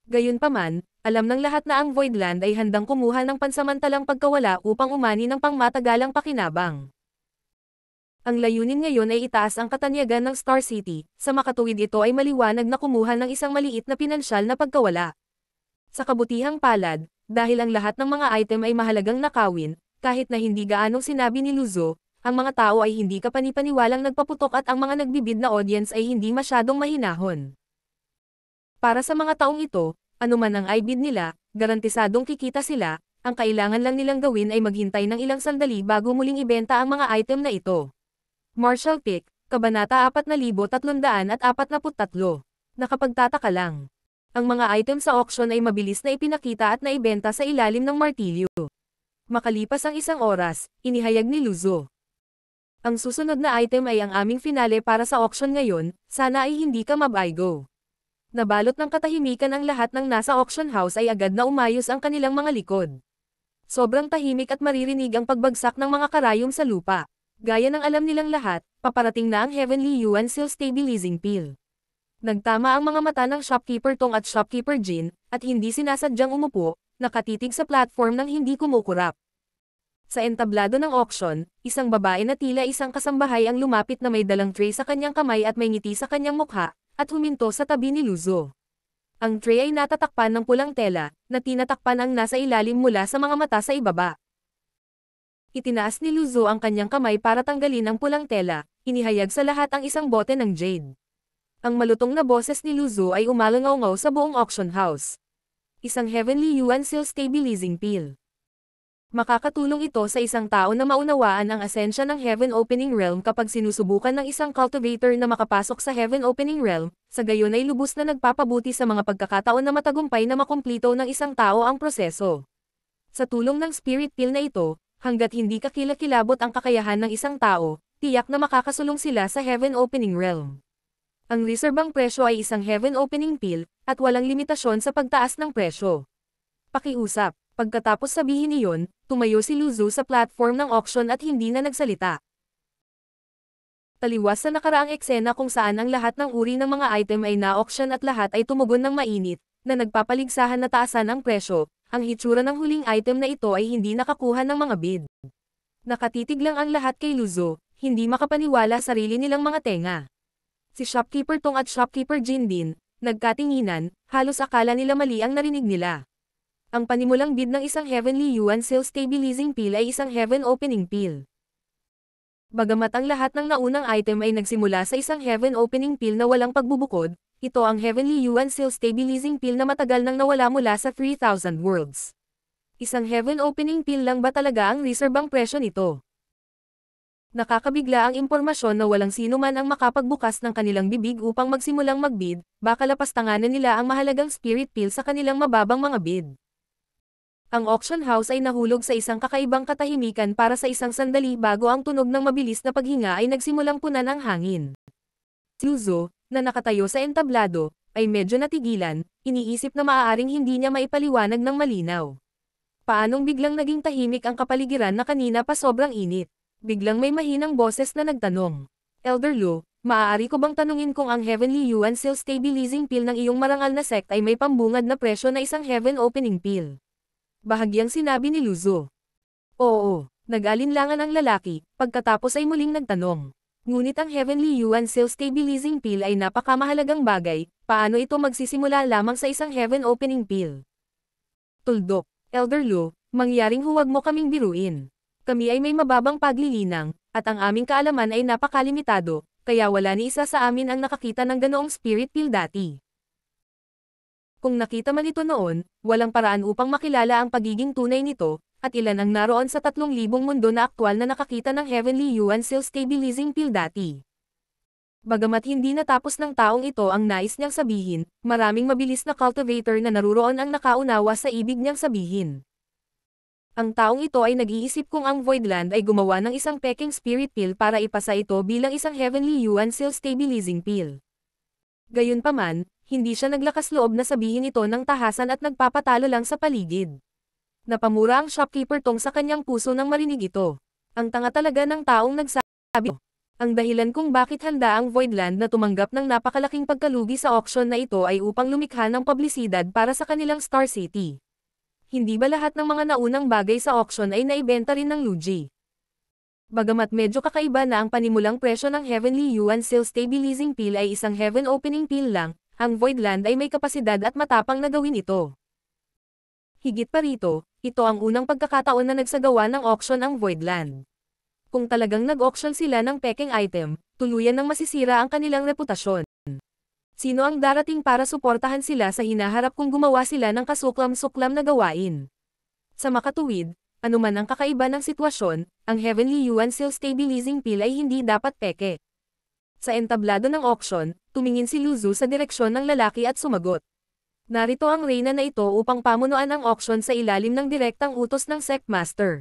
Gayunpaman, alam ng lahat na ang Voidland ay handang kumuha ng pansamantalang pagkawala upang umani ng pangmatagalang pakinabang. Ang layunin ngayon ay itaas ang katanyagan ng Star City, sa makatuwid ito ay maliwanag na kumuha ng isang maliit na pinansyal na pagkawala. Sa kabutihang palad, dahil ang lahat ng mga item ay mahalagang nakawin, kahit na hindi gaanong sinabi ni Luzo, ang mga tao ay hindi kapanipaniwalang nagpaputok at ang mga nagbibid na audience ay hindi masyadong mahinahon. Para sa mga taong ito, anuman ang ibid nila, garantisadong kikita sila, ang kailangan lang nilang gawin ay maghintay ng ilang sandali bago muling ibenta ang mga item na ito. Marshall Pick, Kabanata 4,343 Nakapagtataka lang. Ang mga item sa auction ay mabilis na ipinakita at naibenta sa ilalim ng martilyo. Makalipas ang isang oras, inihayag ni Luzo. Ang susunod na item ay ang aming finale para sa auction ngayon, sana ay hindi ka mabaygo. Nabalot ng katahimikan ang lahat ng nasa auction house ay agad na umayos ang kanilang mga likod. Sobrang tahimik at maririnig ang pagbagsak ng mga karayom sa lupa. Gaya ng alam nilang lahat, paparating na ang Heavenly Yuan Seal Stabilizing Pill. Nagtama ang mga mata ng shopkeeper Tong at shopkeeper Jin, at hindi sinasadyang umupo, nakatitig sa platform ng hindi kumukurap. Sa entablado ng auction, isang babae na tila isang kasambahay ang lumapit na may dalang tray sa kanyang kamay at may ngiti sa kanyang mukha, at huminto sa tabi ni Luzo. Ang tray ay natatakpan ng pulang tela, na tinatakpan ang nasa ilalim mula sa mga mata sa ibaba. Itinaas ni Luzo ang kanyang kamay para tanggalin ang pulang tela, inihayag sa lahat ang isang bote ng jade. Ang malutong na boses ni Luzo ay umalangaw-ngaw sa buong auction house isang heavenly uansil stabilizing pill. Makakatulong ito sa isang tao na maunawaan ang asensya ng Heaven Opening Realm kapag sinusubukan ng isang cultivator na makapasok sa Heaven Opening Realm, sa gayon ay lubos na nagpapabuti sa mga pagkakataon na matagumpay na makumplito ng isang tao ang proseso. Sa tulong ng spirit pill na ito, hanggat hindi kakilakilabot ang kakayahan ng isang tao, tiyak na makakasulong sila sa Heaven Opening Realm. Ang reserbang presyo ay isang heaven opening pill, at walang limitasyon sa pagtaas ng presyo. Pakiusap, pagkatapos sabihin iyon, tumayo si Luzu sa platform ng auction at hindi na nagsalita. Taliwas sa nakaraang eksena kung saan ang lahat ng uri ng mga item ay na-auction at lahat ay tumugon ng mainit, na nagpapaligsahan na taasan ang presyo, ang hitsura ng huling item na ito ay hindi nakakuha ng mga bid. Nakatitig lang ang lahat kay Luzo, hindi makapaniwala sarili nilang mga tenga. Si shopkeeper Tong at shopkeeper Jin din, nagkatinginan, halos akala nila mali ang narinig nila. Ang panimulang bid ng isang Heavenly Yuan Sales Stabilizing Pill ay isang Heaven Opening Pill. Bagamat ang lahat ng naunang item ay nagsimula sa isang Heaven Opening Pill na walang pagbubukod, ito ang Heavenly Yuan Sales Stabilizing Pill na matagal nang nawala mula sa 3,000 worlds. Isang Heaven Opening Pill lang ba talaga ang reserve ang presyo nito? Nakakabigla ang impormasyon na walang sino man ang makapagbukas ng kanilang bibig upang magsimulang magbid, baka lapastanganan nila ang mahalagang spirit pill sa kanilang mababang mga bid. Ang auction house ay nahulog sa isang kakaibang katahimikan para sa isang sandali bago ang tunog ng mabilis na paghinga ay nagsimulang punan ang hangin. Si na nakatayo sa entablado, ay medyo natigilan, iniisip na maaaring hindi niya maipaliwanag ng malinaw. Paanong biglang naging tahimik ang kapaligiran na kanina pa sobrang init? biglang may mahinang boses na nagtanong. Elder Lu, maaari ko bang tanungin kung ang Heavenly Yuan Seal Stabilizing Pill ng iyong marangal na sect ay may pambungad na presyo na isang Heaven Opening Pill? Bahagyang sinabi ni Luzo. Oo, nag-alinlangan ang lalaki, pagkatapos ay muling nagtanong. Ngunit ang Heavenly Yuan Seal Stabilizing Pill ay napakamahalagang bagay, paano ito magsisimula lamang sa isang Heaven Opening Pill? Tuldok, Elder Lu, mangyaring huwag mo kaming biruin kami ay may mababang paglilinang, at ang aming kaalaman ay napakalimitado, kaya wala ni isa sa amin ang nakakita ng ganoong spirit pill dati. Kung nakita man ito noon, walang paraan upang makilala ang pagiging tunay nito, at ilan ang naroon sa 3,000 mundo na aktwal na nakakita ng Heavenly Yuan Seal Stabilizing Pill dati. Bagamat hindi natapos ng taong ito ang nais niyang sabihin, maraming mabilis na cultivator na naruroon ang nakaunawa sa ibig niyang sabihin. Ang taong ito ay nag-iisip kung ang Voidland ay gumawa ng isang peking spirit pill para ipasa ito bilang isang Heavenly Yuan Seal Stabilizing Pill. Gayunpaman, hindi siya naglakas loob na sabihin ito ng tahasan at nagpapatalo lang sa paligid. Napamura ang shopkeeper tong sa kanyang puso nang marinig ito. Ang tanga talaga ng taong nagsabi Ang dahilan kung bakit handa ang Voidland na tumanggap ng napakalaking pagkalugi sa auction na ito ay upang lumikha ng publisidad para sa kanilang Star City hindi ba lahat ng mga naunang bagay sa auction ay naibenta rin ng Luigi? Bagamat medyo kakaiba na ang panimulang presyo ng Heavenly Yuan Seal Stabilizing Pill ay isang Heaven Opening Pill lang, ang Voidland ay may kapasidad at matapang na gawin ito. Higit pa rito, ito ang unang pagkakataon na nagsagawa ng auction ang Voidland. Kung talagang nag-auction sila ng peking item, tuluyan ng masisira ang kanilang reputasyon. Sino ang darating para suportahan sila sa hinaharap kung gumawa sila ng kasuklam-suklam na gawain? Sa makatuwid, anuman ang kakaiba ng sitwasyon, ang Heavenly Yuan Seal Stabilizing Pill ay hindi dapat peke. Sa entablado ng auction, tumingin si Luzu sa direksyon ng lalaki at sumagot. Narito ang reyna na ito upang pamunuan ang auction sa ilalim ng direktang utos ng Sect Master.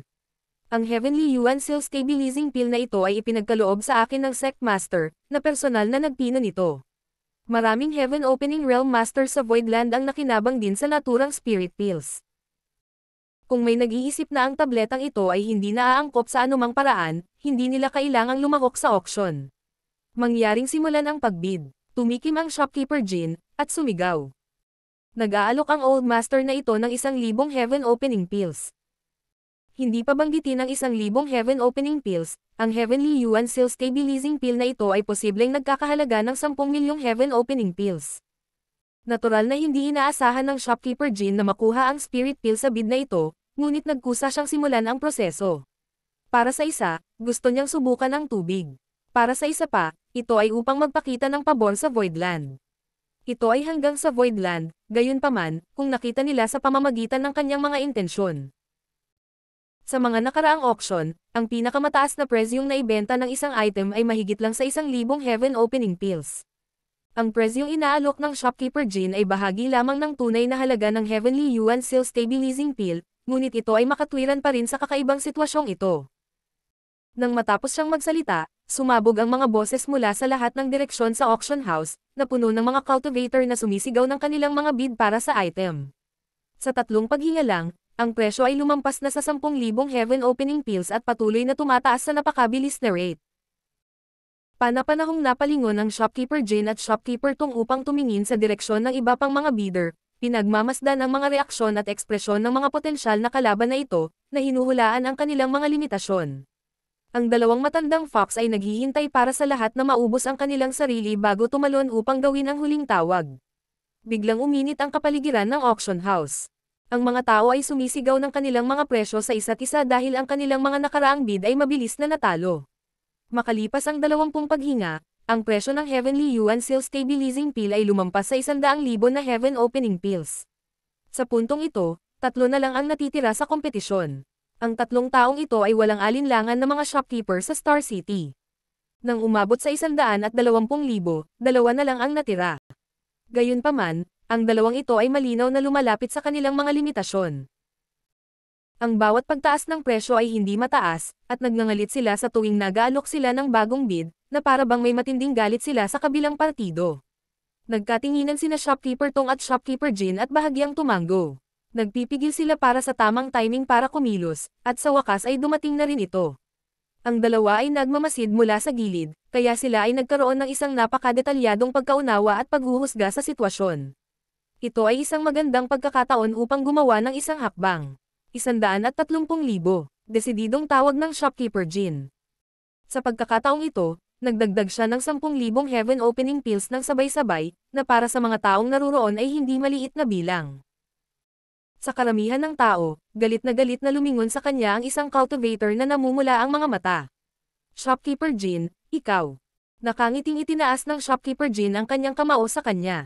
Ang Heavenly Yuan Seal Stabilizing Pill na ito ay ipinagkaloob sa akin ng Sect Master, na personal na nagpino nito. Maraming heaven-opening realm Masters sa Voidland ang nakinabang din sa naturang spirit pills. Kung may nag-iisip na ang tabletang ito ay hindi naaangkop sa anumang paraan, hindi nila kailangang lumahok sa auction. Mangyaring simulan ang pagbid, tumikim ang shopkeeper Jin, at sumigaw. Nag-aalok ang old master na ito ng isang libong heaven opening pills. Hindi pa banggitin ang isang libong heaven opening pills, ang Heavenly Yuan Seal Stabilizing Pill na ito ay posibleng nagkakahalaga ng 10 milyong heaven opening pills. Natural na hindi inaasahan ng shopkeeper Jin na makuha ang spirit pill sa bid na ito, ngunit nagkusa siyang simulan ang proseso. Para sa isa, gusto niyang subukan ang tubig. Para sa isa pa, ito ay upang magpakita ng pabor sa Voidland. Ito ay hanggang sa Voidland, gayunpaman, kung nakita nila sa pamamagitan ng kanyang mga intensyon. Sa mga nakaraang auction, ang pinakamataas na presyong naibenta ng isang item ay mahigit lang sa isang libong heaven opening pills. Ang presyong inaalok ng shopkeeper Jin ay bahagi lamang ng tunay na halaga ng Heavenly Yuan Seal Stabilizing Pill, ngunit ito ay makatwiran pa rin sa kakaibang sitwasyong ito. Nang matapos siyang magsalita, sumabog ang mga boses mula sa lahat ng direksyon sa auction house, na puno ng mga cultivator na sumisigaw ng kanilang mga bid para sa item. Sa tatlong paghinga lang, ang presyo ay lumampas na sa 10,000 heaven opening pills at patuloy na tumataas sa napakabilis na rate. Panapanahong napalingon ng shopkeeper Jane at shopkeeper Tung upang tumingin sa direksyon ng iba pang mga bidder, pinagmamasdan ang mga reaksyon at ekspresyon ng mga potensyal na kalaban na ito, na hinuhulaan ang kanilang mga limitasyon. Ang dalawang matandang fox ay naghihintay para sa lahat na maubos ang kanilang sarili bago tumalon upang gawin ang huling tawag. Biglang uminit ang kapaligiran ng auction house ang mga tao ay sumisigaw ng kanilang mga presyo sa isa't isa dahil ang kanilang mga nakaraang bid ay mabilis na natalo. Makalipas ang 20 paghinga, ang presyo ng Heavenly Yuan Seal Stabilizing Pill ay lumampas sa 100,000 na Heaven Opening Pills. Sa puntong ito, tatlo na lang ang natitira sa kompetisyon. Ang tatlong taong ito ay walang alinlangan ng mga shopkeeper sa Star City. Nang umabot sa 120,000, dalawa na lang ang natira. Gayunpaman, ang dalawang ito ay malinaw na lumalapit sa kanilang mga limitasyon. Ang bawat pagtaas ng presyo ay hindi mataas, at nagngangalit sila sa tuwing nagaalok sila ng bagong bid, na para bang may matinding galit sila sa kabilang partido. Nagkatinginan sina Shopkeeper Tong at Shopkeeper Jin at bahagyang tumango. Nagpipigil sila para sa tamang timing para kumilos, at sa wakas ay dumating na rin ito. Ang dalawa ay nagmamasid mula sa gilid, kaya sila ay nagkaroon ng isang napakadetalyadong pagkaunawa at paghuhusga sa sitwasyon. Ito ay isang magandang pagkakataon upang gumawa ng isang hakbang. 130,000. Desididong tawag ng shopkeeper Jin. Sa pagkakataong ito, nagdagdag siya ng 10,000 heaven opening pills ng sabay-sabay, na para sa mga taong naruroon ay hindi maliit na bilang. Sa karamihan ng tao, galit na galit na lumingon sa kanya ang isang cultivator na namumula ang mga mata. Shopkeeper Jin, ikaw. Nakangiting itinaas ng shopkeeper Jin ang kanyang kamao sa kanya.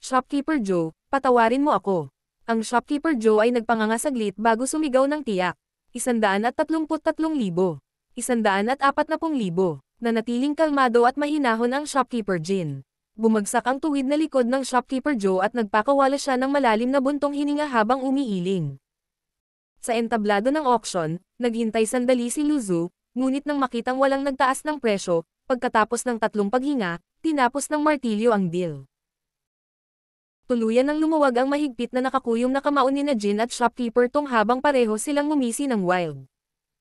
Shopkeeper Joe, patawarin mo ako. Ang shopkeeper Joe ay nagpangangasaglit bago sumigaw ng tiyak. Isandaan at tatlongput tatlong libo. Isandaan at apat na pong libo. Nanatiling kalmado at mahinahon ang shopkeeper Jin. Bumagsak ang tuwid na likod ng shopkeeper Joe at nagpakawala siya ng malalim na buntong hininga habang umiiling. Sa entablado ng auction, naghintay sandali si Luzu, ngunit nang makitang walang nagtaas ng presyo, pagkatapos ng tatlong paghinga, tinapos ng martilyo ang deal tuluyan nang lumuwag ang mahigpit na nakakuyom na kamao ni Najin at shopkeeper tong habang pareho silang ngumisi ng wild.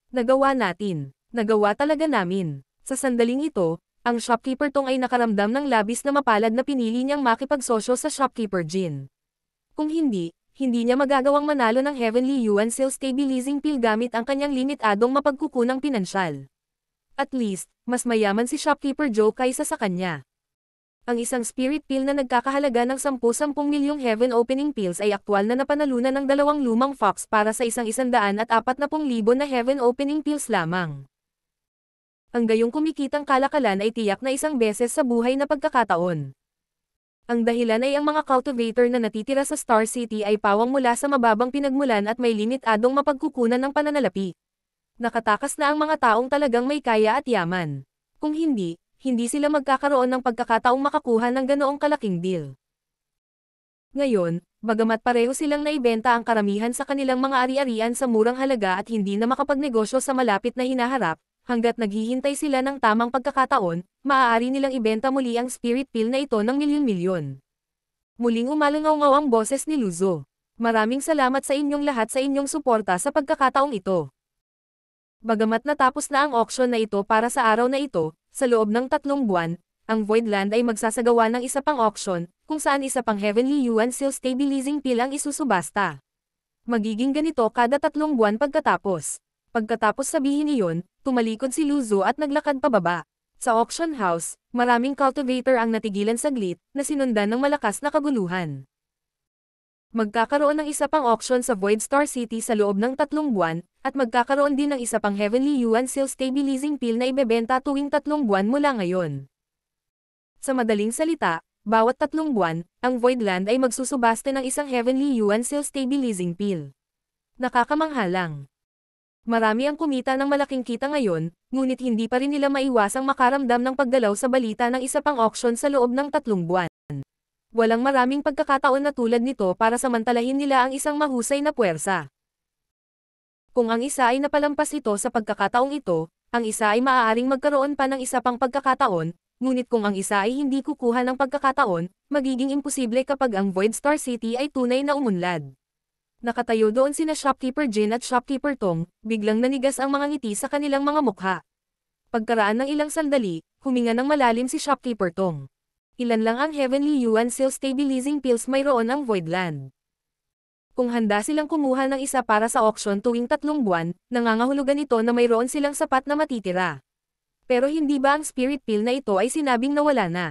Nagawa natin. Nagawa talaga namin. Sa sandaling ito, ang shopkeeper tong ay nakaramdam ng labis na mapalad na pinili niyang makipagsosyo sa shopkeeper Jin. Kung hindi, hindi niya magagawang manalo ng Heavenly Yuan Sales Stabilizing Pill gamit ang kanyang limitadong mapagkukunang pinansyal. At least, mas mayaman si shopkeeper Joe kaysa sa kanya. Ang isang spirit pill na nagkakahalaga ng 10-10 milyong heaven opening pills ay aktwal na napanalunan ng dalawang lumang fox para sa isang isandaan at apat na libo na heaven opening pills lamang. Ang gayong kumikitang kalakalan ay tiyak na isang beses sa buhay na pagkakataon. Ang dahilan ay ang mga cultivator na natitira sa Star City ay pawang mula sa mababang pinagmulan at may limitadong mapagkukunan ng pananalapi. Nakatakas na ang mga taong talagang may kaya at yaman. Kung hindi, hindi sila magkakaroon ng pagkakataong makakuha ng ganoong kalaking deal. Ngayon, bagamat pareho silang naibenta ang karamihan sa kanilang mga ari-arian sa murang halaga at hindi na makapagnegosyo sa malapit na hinaharap, hanggat naghihintay sila ng tamang pagkakataon, maaari nilang ibenta muli ang spirit pill na ito ng milyon-milyon. Muling umalangaw ang boses ni Luzo. Maraming salamat sa inyong lahat sa inyong suporta sa pagkakataong ito. Bagamat natapos na ang auction na ito para sa araw na ito, sa loob ng tatlong buwan, ang Voidland ay magsasagawa ng isa pang auction, kung saan isa pang Heavenly Yuan Seal Stabilizing Pill ang isusubasta. Magiging ganito kada tatlong buwan pagkatapos. Pagkatapos sabihin iyon, tumalikod si Luzo at naglakad pababa. Sa auction house, maraming cultivator ang natigilan saglit, na sinundan ng malakas na kaguluhan. Magkakaroon ng isa pang auction sa Void Star City sa loob ng tatlong buwan, at magkakaroon din ng isa pang Heavenly Yuan Seal Stabilizing Pill na ibebenta tuwing tatlong buwan mula ngayon. Sa madaling salita, bawat tatlong buwan, ang Voidland ay magsusubaste ng isang Heavenly Yuan Seal Stabilizing Pill. Nakakamangha lang. Marami ang kumita ng malaking kita ngayon, ngunit hindi pa rin nila maiwasang makaramdam ng pagdalaw sa balita ng isa pang auction sa loob ng tatlong buwan. Walang maraming pagkakataon na tulad nito para samantalahin nila ang isang mahusay na puwersa. Kung ang isa ay napalampas ito sa pagkakataong ito, ang isa ay maaaring magkaroon pa ng isa pang pagkakataon, ngunit kung ang isa ay hindi kukuha ng pagkakataon, magiging imposible kapag ang Void Star City ay tunay na umunlad. Nakatayo doon sina Shopkeeper Jin at Shopkeeper Tong, biglang nanigas ang mga ngiti sa kanilang mga mukha. Pagkaraan ng ilang sandali, huminga ng malalim si Shopkeeper Tong. Ilan lang ang Heavenly Yuan Seal Stabilizing Pills mayroon ang Voidland kung handa silang kumuha ng isa para sa auction tuwing tatlong buwan, nangangahulugan ito na mayroon silang sapat na matitira. Pero hindi ba ang spirit pill na ito ay sinabing nawala na?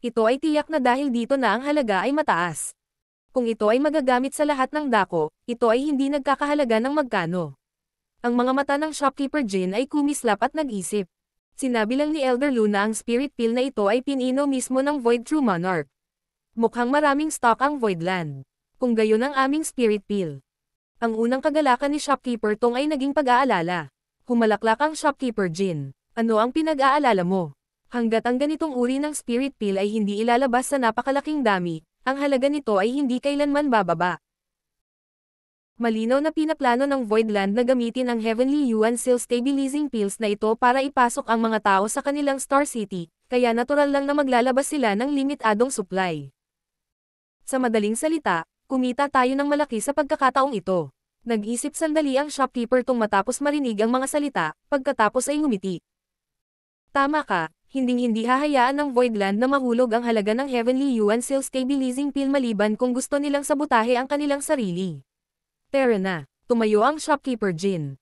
Ito ay tiyak na dahil dito na ang halaga ay mataas. Kung ito ay magagamit sa lahat ng dako, ito ay hindi nagkakahalaga ng magkano. Ang mga mata ng shopkeeper Jin ay kumislap at nag-isip. Sinabi lang ni Elder Luna ang spirit pill na ito ay pinino mismo ng Void True Monarch. Mukhang maraming stock ang Voidland kung gayon ang aming spirit pill. Ang unang kagalakan ni shopkeeper tong ay naging pag-aalala. Humalaklak ang shopkeeper Jin. Ano ang pinag-aalala mo? Hanggat ang ganitong uri ng spirit pill ay hindi ilalabas sa napakalaking dami, ang halaga nito ay hindi kailanman bababa. Malinaw na pinaplano ng Voidland na gamitin ang Heavenly Yuan Seal Stabilizing Pills na ito para ipasok ang mga tao sa kanilang Star City, kaya natural lang na maglalabas sila ng limitadong supply. Sa madaling salita, Kumita tayo ng malaki sa pagkakataong ito. Nag-isip sandali ang shopkeeper tung matapos marinig ang mga salita, pagkatapos ay ngumiti. Tama ka, hinding-hindi hahayaan ng Voidland na mahulog ang halaga ng Heavenly Yuan Seal Stabilizing Pill maliban kung gusto nilang sabutahe ang kanilang sarili. Pero na, tumayo ang shopkeeper Jin.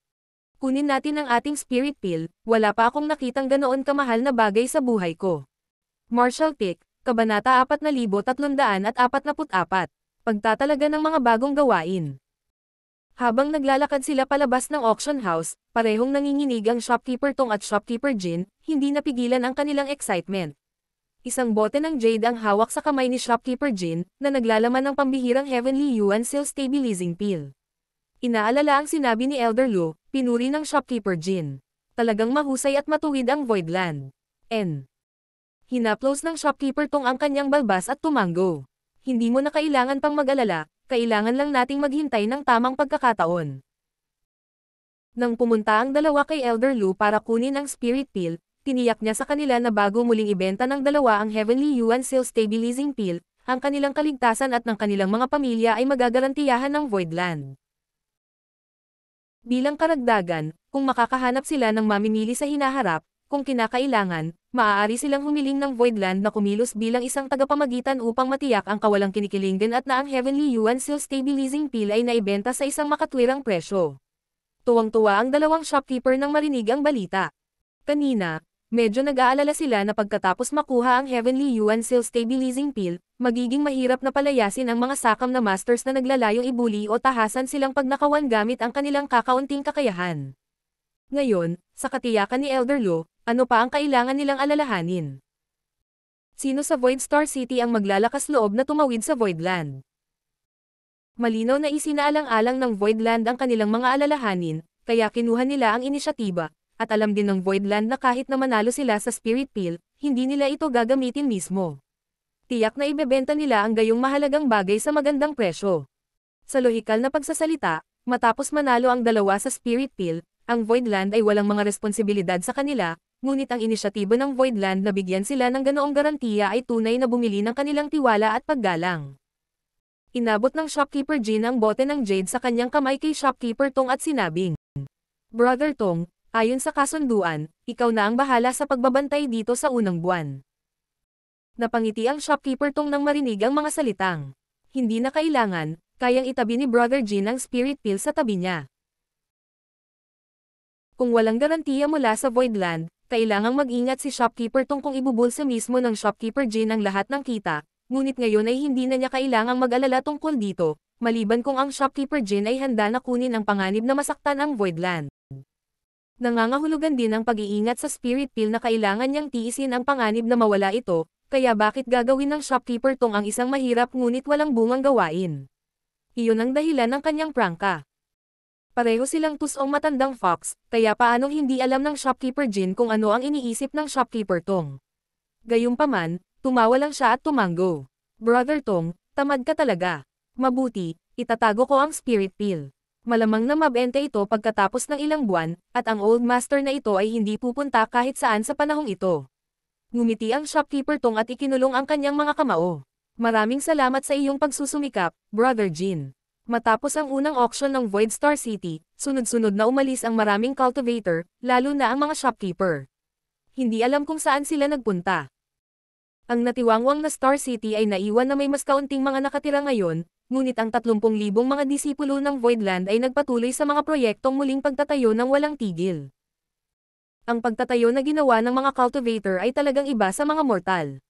Kunin natin ang ating spirit pill, wala pa akong nakitang ganoon kamahal na bagay sa buhay ko. Marshall Tick, Kabanata 4344 pagtatalaga ng mga bagong gawain. Habang naglalakad sila palabas ng auction house, parehong nanginginig ang shopkeeper Tong at shopkeeper Jin, hindi napigilan ang kanilang excitement. Isang bote ng jade ang hawak sa kamay ni shopkeeper Jin, na naglalaman ng pambihirang Heavenly Yuan Seal Stabilizing Pill. Inaalala ang sinabi ni Elder Lu, pinuri ng shopkeeper Jin. Talagang mahusay at matuwid ang Voidland. N. Hinaplos ng shopkeeper Tong ang kanyang balbas at tumango hindi mo na kailangan pang mag-alala, kailangan lang nating maghintay ng tamang pagkakataon. Nang pumunta ang dalawa kay Elder Lu para kunin ang spirit pill, tiniyak niya sa kanila na bago muling ibenta ng dalawa ang Heavenly Yuan Seal Stabilizing Pill, ang kanilang kaligtasan at ng kanilang mga pamilya ay magagarantiyahan ng Voidland. Bilang karagdagan, kung makakahanap sila ng mamimili sa hinaharap, kung kinakailangan, maaari silang humiling ng Voidland na kumilos bilang isang tagapamagitan upang matiyak ang kawalang kinikilingan at na ang Heavenly Yuan Seal Stabilizing Pill ay naibenta sa isang makatwirang presyo. Tuwang-tuwa ang dalawang shopkeeper nang marinig ang balita. Kanina, medyo nag-aalala sila na pagkatapos makuha ang Heavenly Yuan Seal Stabilizing Pill, magiging mahirap na palayasin ang mga sakam na masters na naglalayong ibuli o tahasan silang pag nakawan gamit ang kanilang kakaunting kakayahan. Ngayon, sa katiyakan ni Elder Lu, ano pa ang kailangan nilang alalahanin? Sino sa Void Star City ang maglalakas loob na tumawid sa Voidland? Malinaw na isinaalang-alang ng Voidland ang kanilang mga alalahanin, kaya kinuha nila ang inisyatiba, at alam din ng Voidland na kahit na manalo sila sa Spirit Pill, hindi nila ito gagamitin mismo. Tiyak na ibebenta nila ang gayong mahalagang bagay sa magandang presyo. Sa lohikal na pagsasalita, matapos manalo ang dalawa sa Spirit Pill, ang Voidland ay walang mga responsibilidad sa kanila, ngunit ang inisyatibo ng Voidland na bigyan sila ng ganoong garantiya ay tunay na bumili ng kanilang tiwala at paggalang. Inabot ng shopkeeper Jin ang bote ng jade sa kanyang kamay kay shopkeeper Tong at sinabing, Brother Tong, ayon sa kasunduan, ikaw na ang bahala sa pagbabantay dito sa unang buwan. Napangiti ang shopkeeper Tong nang marinig ang mga salitang. Hindi na kailangan, kayang itabi ni Brother Jin ang spirit pill sa tabi niya. Kung walang garantiya mula sa Voidland, kailangang mag-ingat si shopkeeper tungkol ibubulsa mismo ng shopkeeper Jin ang lahat ng kita, ngunit ngayon ay hindi na niya kailangang mag-alala tungkol dito, maliban kung ang shopkeeper Jin ay handa na kunin ang panganib na masaktan ang Voidland. Nangangahulugan din ang pag-iingat sa spirit pill na kailangan niyang tiisin ang panganib na mawala ito, kaya bakit gagawin ng shopkeeper tong ang isang mahirap ngunit walang bungang gawain? Iyon ang dahilan ng kanyang prangka. Pareho silang tusong matandang fox, kaya paano hindi alam ng shopkeeper Jin kung ano ang iniisip ng shopkeeper Tong. Gayunpaman, tumawa lang siya at tumango. Brother Tong, tamad ka talaga. Mabuti, itatago ko ang spirit pill. Malamang na mabente ito pagkatapos ng ilang buwan, at ang old master na ito ay hindi pupunta kahit saan sa panahong ito. Ngumiti ang shopkeeper Tong at ikinulong ang kanyang mga kamao. Maraming salamat sa iyong pagsusumikap, Brother Jin. Matapos ang unang auction ng Void Star City, sunod-sunod na umalis ang maraming cultivator, lalo na ang mga shopkeeper. Hindi alam kung saan sila nagpunta. Ang natiwangwang na Star City ay naiwan na may mas kaunting mga nakatira ngayon, ngunit ang 30,000 mga disipulo ng Voidland ay nagpatuloy sa mga proyektong muling pagtatayo ng walang tigil. Ang pagtatayo na ginawa ng mga cultivator ay talagang iba sa mga mortal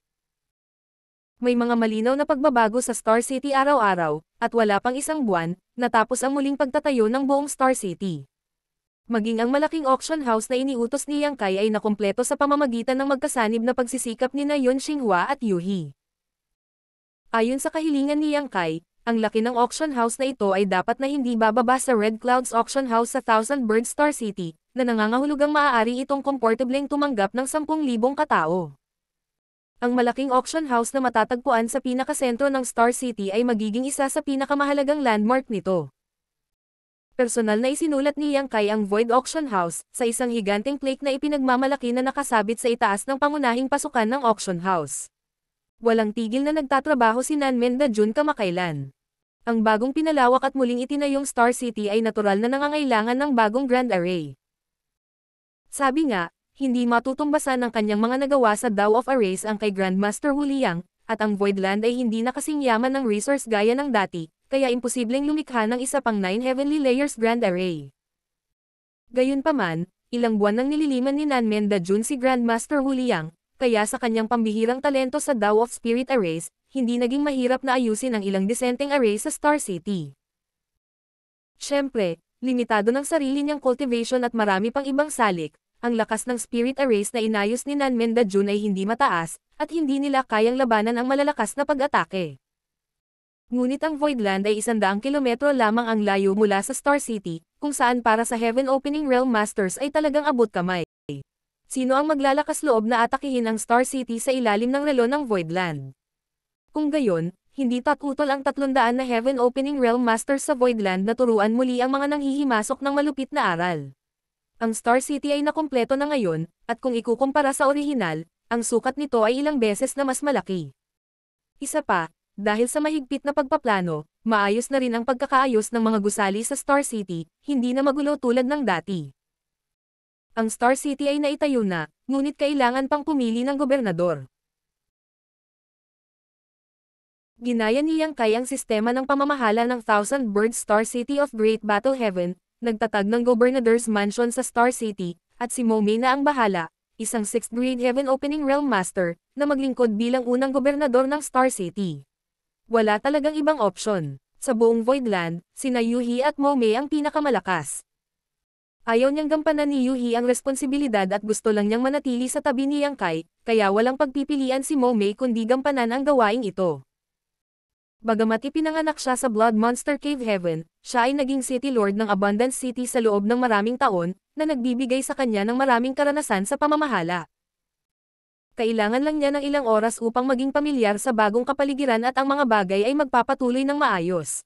may mga malinaw na pagbabago sa Star City araw-araw, at wala pang isang buwan, natapos ang muling pagtatayo ng buong Star City. Maging ang malaking auction house na iniutos ni Yang Kai ay nakumpleto sa pamamagitan ng magkasanib na pagsisikap ni na Yun Xinghua at Yuhi. Ayon sa kahilingan ni Yang Kai, ang laki ng auction house na ito ay dapat na hindi bababa sa Red Clouds Auction House sa Thousand Bird Star City, na nangangahulugang maaari itong komportableng tumanggap ng 10,000 katao. Ang malaking auction house na matatagpuan sa pinakasentro ng Star City ay magiging isa sa pinakamahalagang landmark nito. Personal na isinulat ni Yang Kai ang Void Auction House sa isang higanteng plate na ipinagmamalaki na nakasabit sa itaas ng pangunahing pasukan ng auction house. Walang tigil na nagtatrabaho si Nanmen na Jun kamakailan. Ang bagong pinalawak at muling itinayong Star City ay natural na nangangailangan ng bagong Grand Array. Sabi nga, hindi matutumbasan ng kanyang mga nagawa sa Dao of Arrays ang kay Grandmaster Huliang, at ang Voidland ay hindi nakasingyaman ng resource gaya ng dati, kaya imposibleng lumikha ng isa pang 9 Heavenly Layers Grand Array. Gayunpaman, ilang buwan nang nililiman ni Nanmen da Jun si Grandmaster Huliang, kaya sa kanyang pambihirang talento sa Dao of Spirit Arrays, hindi naging mahirap na ayusin ang ilang disenteng array sa Star City. Siyempre, limitado ng sarili niyang cultivation at marami pang ibang salik, ang lakas ng spirit arrays na inayos ni Nanmen Dajun ay hindi mataas, at hindi nila kayang labanan ang malalakas na pag-atake. Ngunit ang Voidland ay isandaang kilometro lamang ang layo mula sa Star City, kung saan para sa Heaven Opening Realm Masters ay talagang abot kamay. Sino ang maglalakas loob na atakihin ang Star City sa ilalim ng relo ng Voidland? Kung gayon, hindi tatutol ang tatlundaan na Heaven Opening Realm Masters sa Voidland na turuan muli ang mga nanghihimasok ng malupit na aral. Ang Star City ay nakumpleto na ngayon, at kung ikukumpara sa orihinal, ang sukat nito ay ilang beses na mas malaki. Isa pa, dahil sa mahigpit na pagpaplano, maayos na rin ang pagkakaayos ng mga gusali sa Star City, hindi na magulo tulad ng dati. Ang Star City ay naitayo na, ngunit kailangan pang pumili ng gobernador. Ginaya ni Yang Kai ang sistema ng pamamahala ng Thousand Bird Star City of Great Battle Heaven, nagtatag ng Governor's Mansion sa Star City, at si Momay na ang bahala, isang 6th grade Heaven Opening Realm Master, na maglingkod bilang unang gobernador ng Star City. Wala talagang ibang option. Sa buong Voidland, sina Yuhi at Momay ang pinakamalakas. Ayaw niyang gampanan ni Yuhi ang responsibilidad at gusto lang niyang manatili sa tabi ni Yang Kai, kaya walang pagpipilian si Momei kundi gampanan ang gawaing ito. Bagamat ipinanganak siya sa Blood Monster Cave Heaven, siya ay naging City Lord ng Abundance City sa loob ng maraming taon, na nagbibigay sa kanya ng maraming karanasan sa pamamahala. Kailangan lang niya ng ilang oras upang maging pamilyar sa bagong kapaligiran at ang mga bagay ay magpapatuloy ng maayos.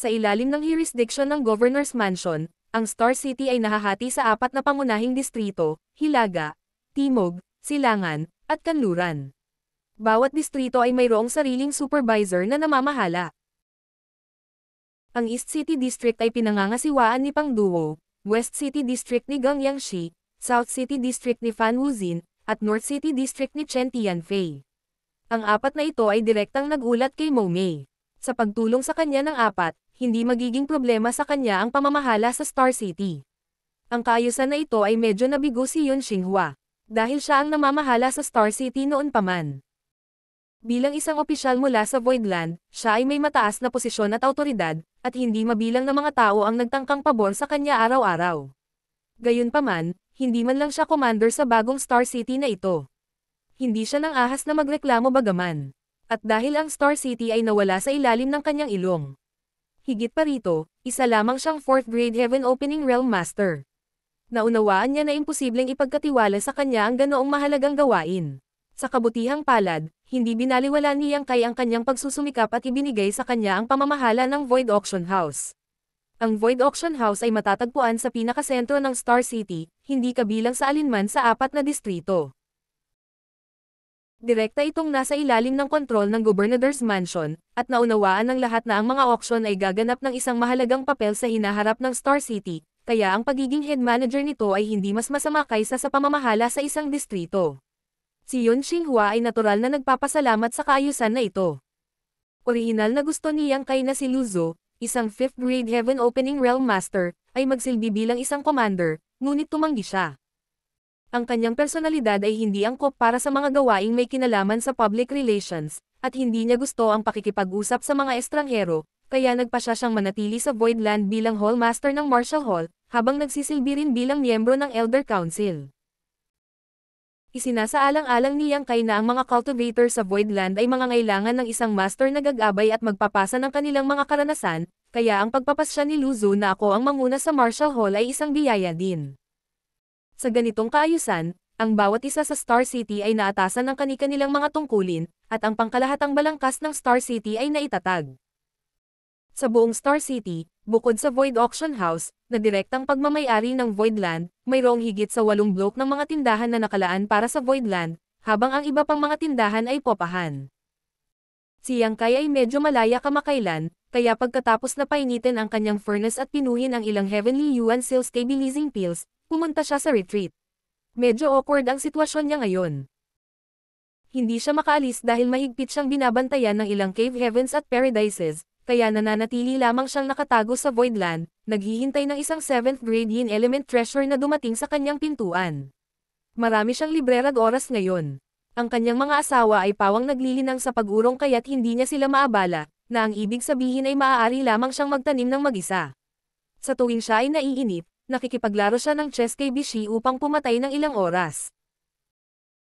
Sa ilalim ng jurisdiction ng Governor's Mansion, ang Star City ay nahahati sa apat na pangunahing distrito, Hilaga, Timog, Silangan, at Kanluran bawat distrito ay mayroong sariling supervisor na namamahala. Ang East City District ay pinangangasiwaan ni Pang Duo, West City District ni Gang Yangshi, South City District ni Fan Wuzin, at North City District ni Chen Tianfei. Ang apat na ito ay direktang nagulat kay Mo Mei. Sa pagtulong sa kanya ng apat, hindi magiging problema sa kanya ang pamamahala sa Star City. Ang kaayusan na ito ay medyo nabigo si Yun Xinghua, dahil siya ang namamahala sa Star City noon pa man. Bilang isang opisyal mula sa Voidland, siya ay may mataas na posisyon at autoridad, at hindi mabilang na mga tao ang nagtangkang pabor sa kanya araw-araw. Gayunpaman, hindi man lang siya commander sa bagong Star City na ito. Hindi siya nang ahas na magreklamo bagaman. At dahil ang Star City ay nawala sa ilalim ng kanyang ilong. Higit pa rito, isa lamang siyang 4th grade Heaven Opening Realm Master. Naunawaan niya na imposibleng ipagkatiwala sa kanya ang ganoong mahalagang gawain. Sa kabutihang palad, hindi binaliwala ni Yang Kai ang kanyang pagsusumikap at ibinigay sa kanya ang pamamahala ng Void Auction House. Ang Void Auction House ay matatagpuan sa pinakasentro ng Star City, hindi kabilang sa alinman sa apat na distrito. Direkta itong nasa ilalim ng kontrol ng Governor's Mansion, at naunawaan ng lahat na ang mga auction ay gaganap ng isang mahalagang papel sa hinaharap ng Star City, kaya ang pagiging head manager nito ay hindi mas masama kaysa sa pamamahala sa isang distrito. Si Yun Xinhua ay natural na nagpapasalamat sa kaayusan na ito. Orihinal na gusto niyang kay na si Luzo, isang 5th grade Heaven Opening Realm Master, ay magsilbi bilang isang commander, ngunit tumanggi siya. Ang kanyang personalidad ay hindi angkop para sa mga gawaing may kinalaman sa public relations, at hindi niya gusto ang pakikipag-usap sa mga estranghero, kaya nagpa siya siyang manatili sa Voidland bilang Hall Master ng Martial Hall, habang nagsisilbi rin bilang miyembro ng Elder Council. Isinasaalang-alang niyang kay na ang mga cultivator sa Voidland ay mga mangangailangan ng isang master na gagabay at magpapasa ng kanilang mga karanasan, kaya ang pagpapasya ni Luzu na ako ang manguna sa Marshall Hall ay isang biyaya din. Sa ganitong kaayusan, ang bawat isa sa Star City ay naatasan ng kanilang mga tungkulin, at ang pangkalahatang balangkas ng Star City ay naitatag. Sa buong Star City, bukod sa Void Auction House, na direktang pagmamayari ng Voidland, mayroong higit sa walong block ng mga tindahan na nakalaan para sa Voidland, habang ang iba pang mga tindahan ay popahan. Si Yangkay ay medyo malaya kamakailan, kaya pagkatapos na painitin ang kanyang furnace at pinuhin ang ilang Heavenly Yuan Seal Stabilizing Pills, pumunta siya sa retreat. Medyo awkward ang sitwasyon niya ngayon. Hindi siya makaalis dahil mahigpit siyang binabantayan ng ilang Cave Heavens at Paradises, kaya nananatili lamang siyang nakatago sa Voidland, naghihintay ng isang 7th grade Yin Element Treasure na dumating sa kanyang pintuan. Marami siyang librerag oras ngayon. Ang kanyang mga asawa ay pawang naglilinang sa pag-urong kaya't hindi niya sila maabala, na ang ibig sabihin ay maaari lamang siyang magtanim ng mag-isa. Sa tuwing siya ay naiinip, nakikipaglaro siya ng chess kay Bishi upang pumatay ng ilang oras.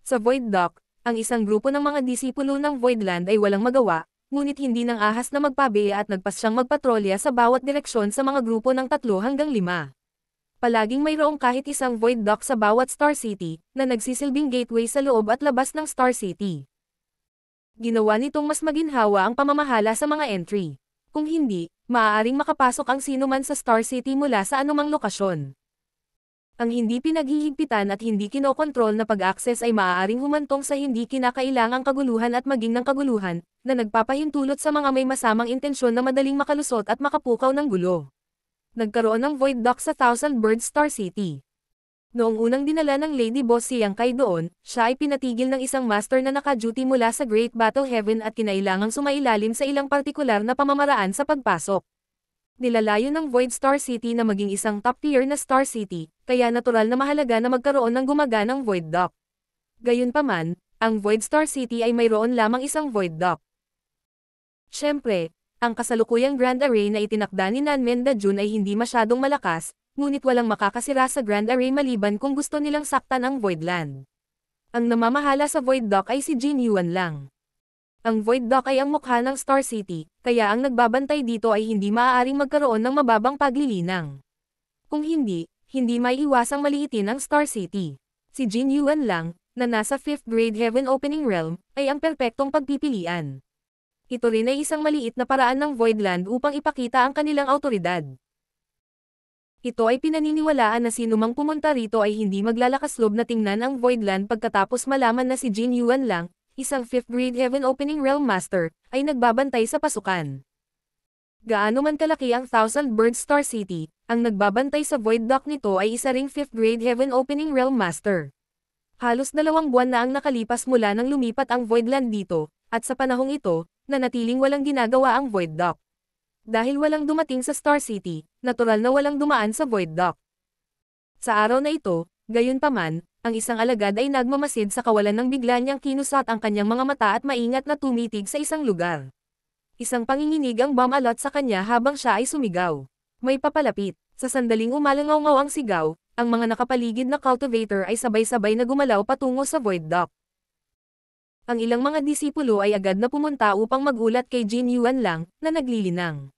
Sa Void Dock, ang isang grupo ng mga disipulo ng Voidland ay walang magawa, ngunit hindi nang ahas na magpabeya at siyang magpatrolya sa bawat direksyon sa mga grupo ng tatlo hanggang lima. Palaging mayroong kahit isang void dock sa bawat Star City, na nagsisilbing gateway sa loob at labas ng Star City. Ginawa nitong mas maginhawa ang pamamahala sa mga entry. Kung hindi, maaaring makapasok ang sino man sa Star City mula sa anumang lokasyon. Ang hindi pinaghihigpitan at hindi kinokontrol na pag-access ay maaaring humantong sa hindi kinakailangang kaguluhan at maging ng kaguluhan, na nagpapahintulot sa mga may masamang intensyon na madaling makalusot at makapukaw ng gulo. Nagkaroon ng void dock sa Thousand Bird Star City. Noong unang dinala ng Lady Boss si Yang Kai doon, siya ay pinatigil ng isang master na naka-duty mula sa Great Battle Heaven at kinailangang sumailalim sa ilang partikular na pamamaraan sa pagpasok. Nilalayo ng Void Star City na maging isang top-tier na Star City, kaya natural na mahalaga na magkaroon ng gumaganang Void Dock. Gayunpaman, ang Void Star City ay mayroon lamang isang Void Dock. Siyempre, ang kasalukuyang Grand Array na itinakda ni Nanmen Dajun ay hindi masyadong malakas, ngunit walang makakasira sa Grand Array maliban kung gusto nilang saktan ang Voidland. Ang namamahala sa Void Dock ay si Jin Yuan lang. Ang Void Dock ay ang mukha ng Star City, kaya ang nagbabantay dito ay hindi maaaring magkaroon ng mababang paglilinang. Kung hindi, hindi may iwasang maliitin ang Star City. Si Jin Yuan lang, na nasa 5th grade Heaven Opening Realm, ay ang perpektong pagpipilian. Ito rin ay isang maliit na paraan ng Voidland upang ipakita ang kanilang autoridad. Ito ay pinaniniwalaan na sinumang pumunta rito ay hindi maglalakas loob na tingnan ang Voidland pagkatapos malaman na si Jin Yuan lang, isang 5th grade Heaven Opening Realm Master, ay nagbabantay sa pasukan. Gaano man kalaki ang Thousand Bird Star City, ang nagbabantay sa void dock nito ay isa ring 5th grade Heaven Opening Realm Master. Halos dalawang buwan na ang nakalipas mula nang lumipat ang Voidland dito, at sa panahong ito, nanatiling walang ginagawa ang Void Dock. Dahil walang dumating sa Star City, natural na walang dumaan sa Void Dock. Sa araw na ito, gayon gayunpaman, ang isang alagad ay nagmamasid sa kawalan ng bigla niyang kinusat ang kanyang mga mata at maingat na tumitig sa isang lugar. Isang panginginig ang bumalot sa kanya habang siya ay sumigaw. May papalapit. Sa sandaling umalangaw ang sigaw, ang mga nakapaligid na cultivator ay sabay-sabay na gumalaw patungo sa void dock. Ang ilang mga disipulo ay agad na pumunta upang magulat kay Jin Yuan lang, na naglilinang.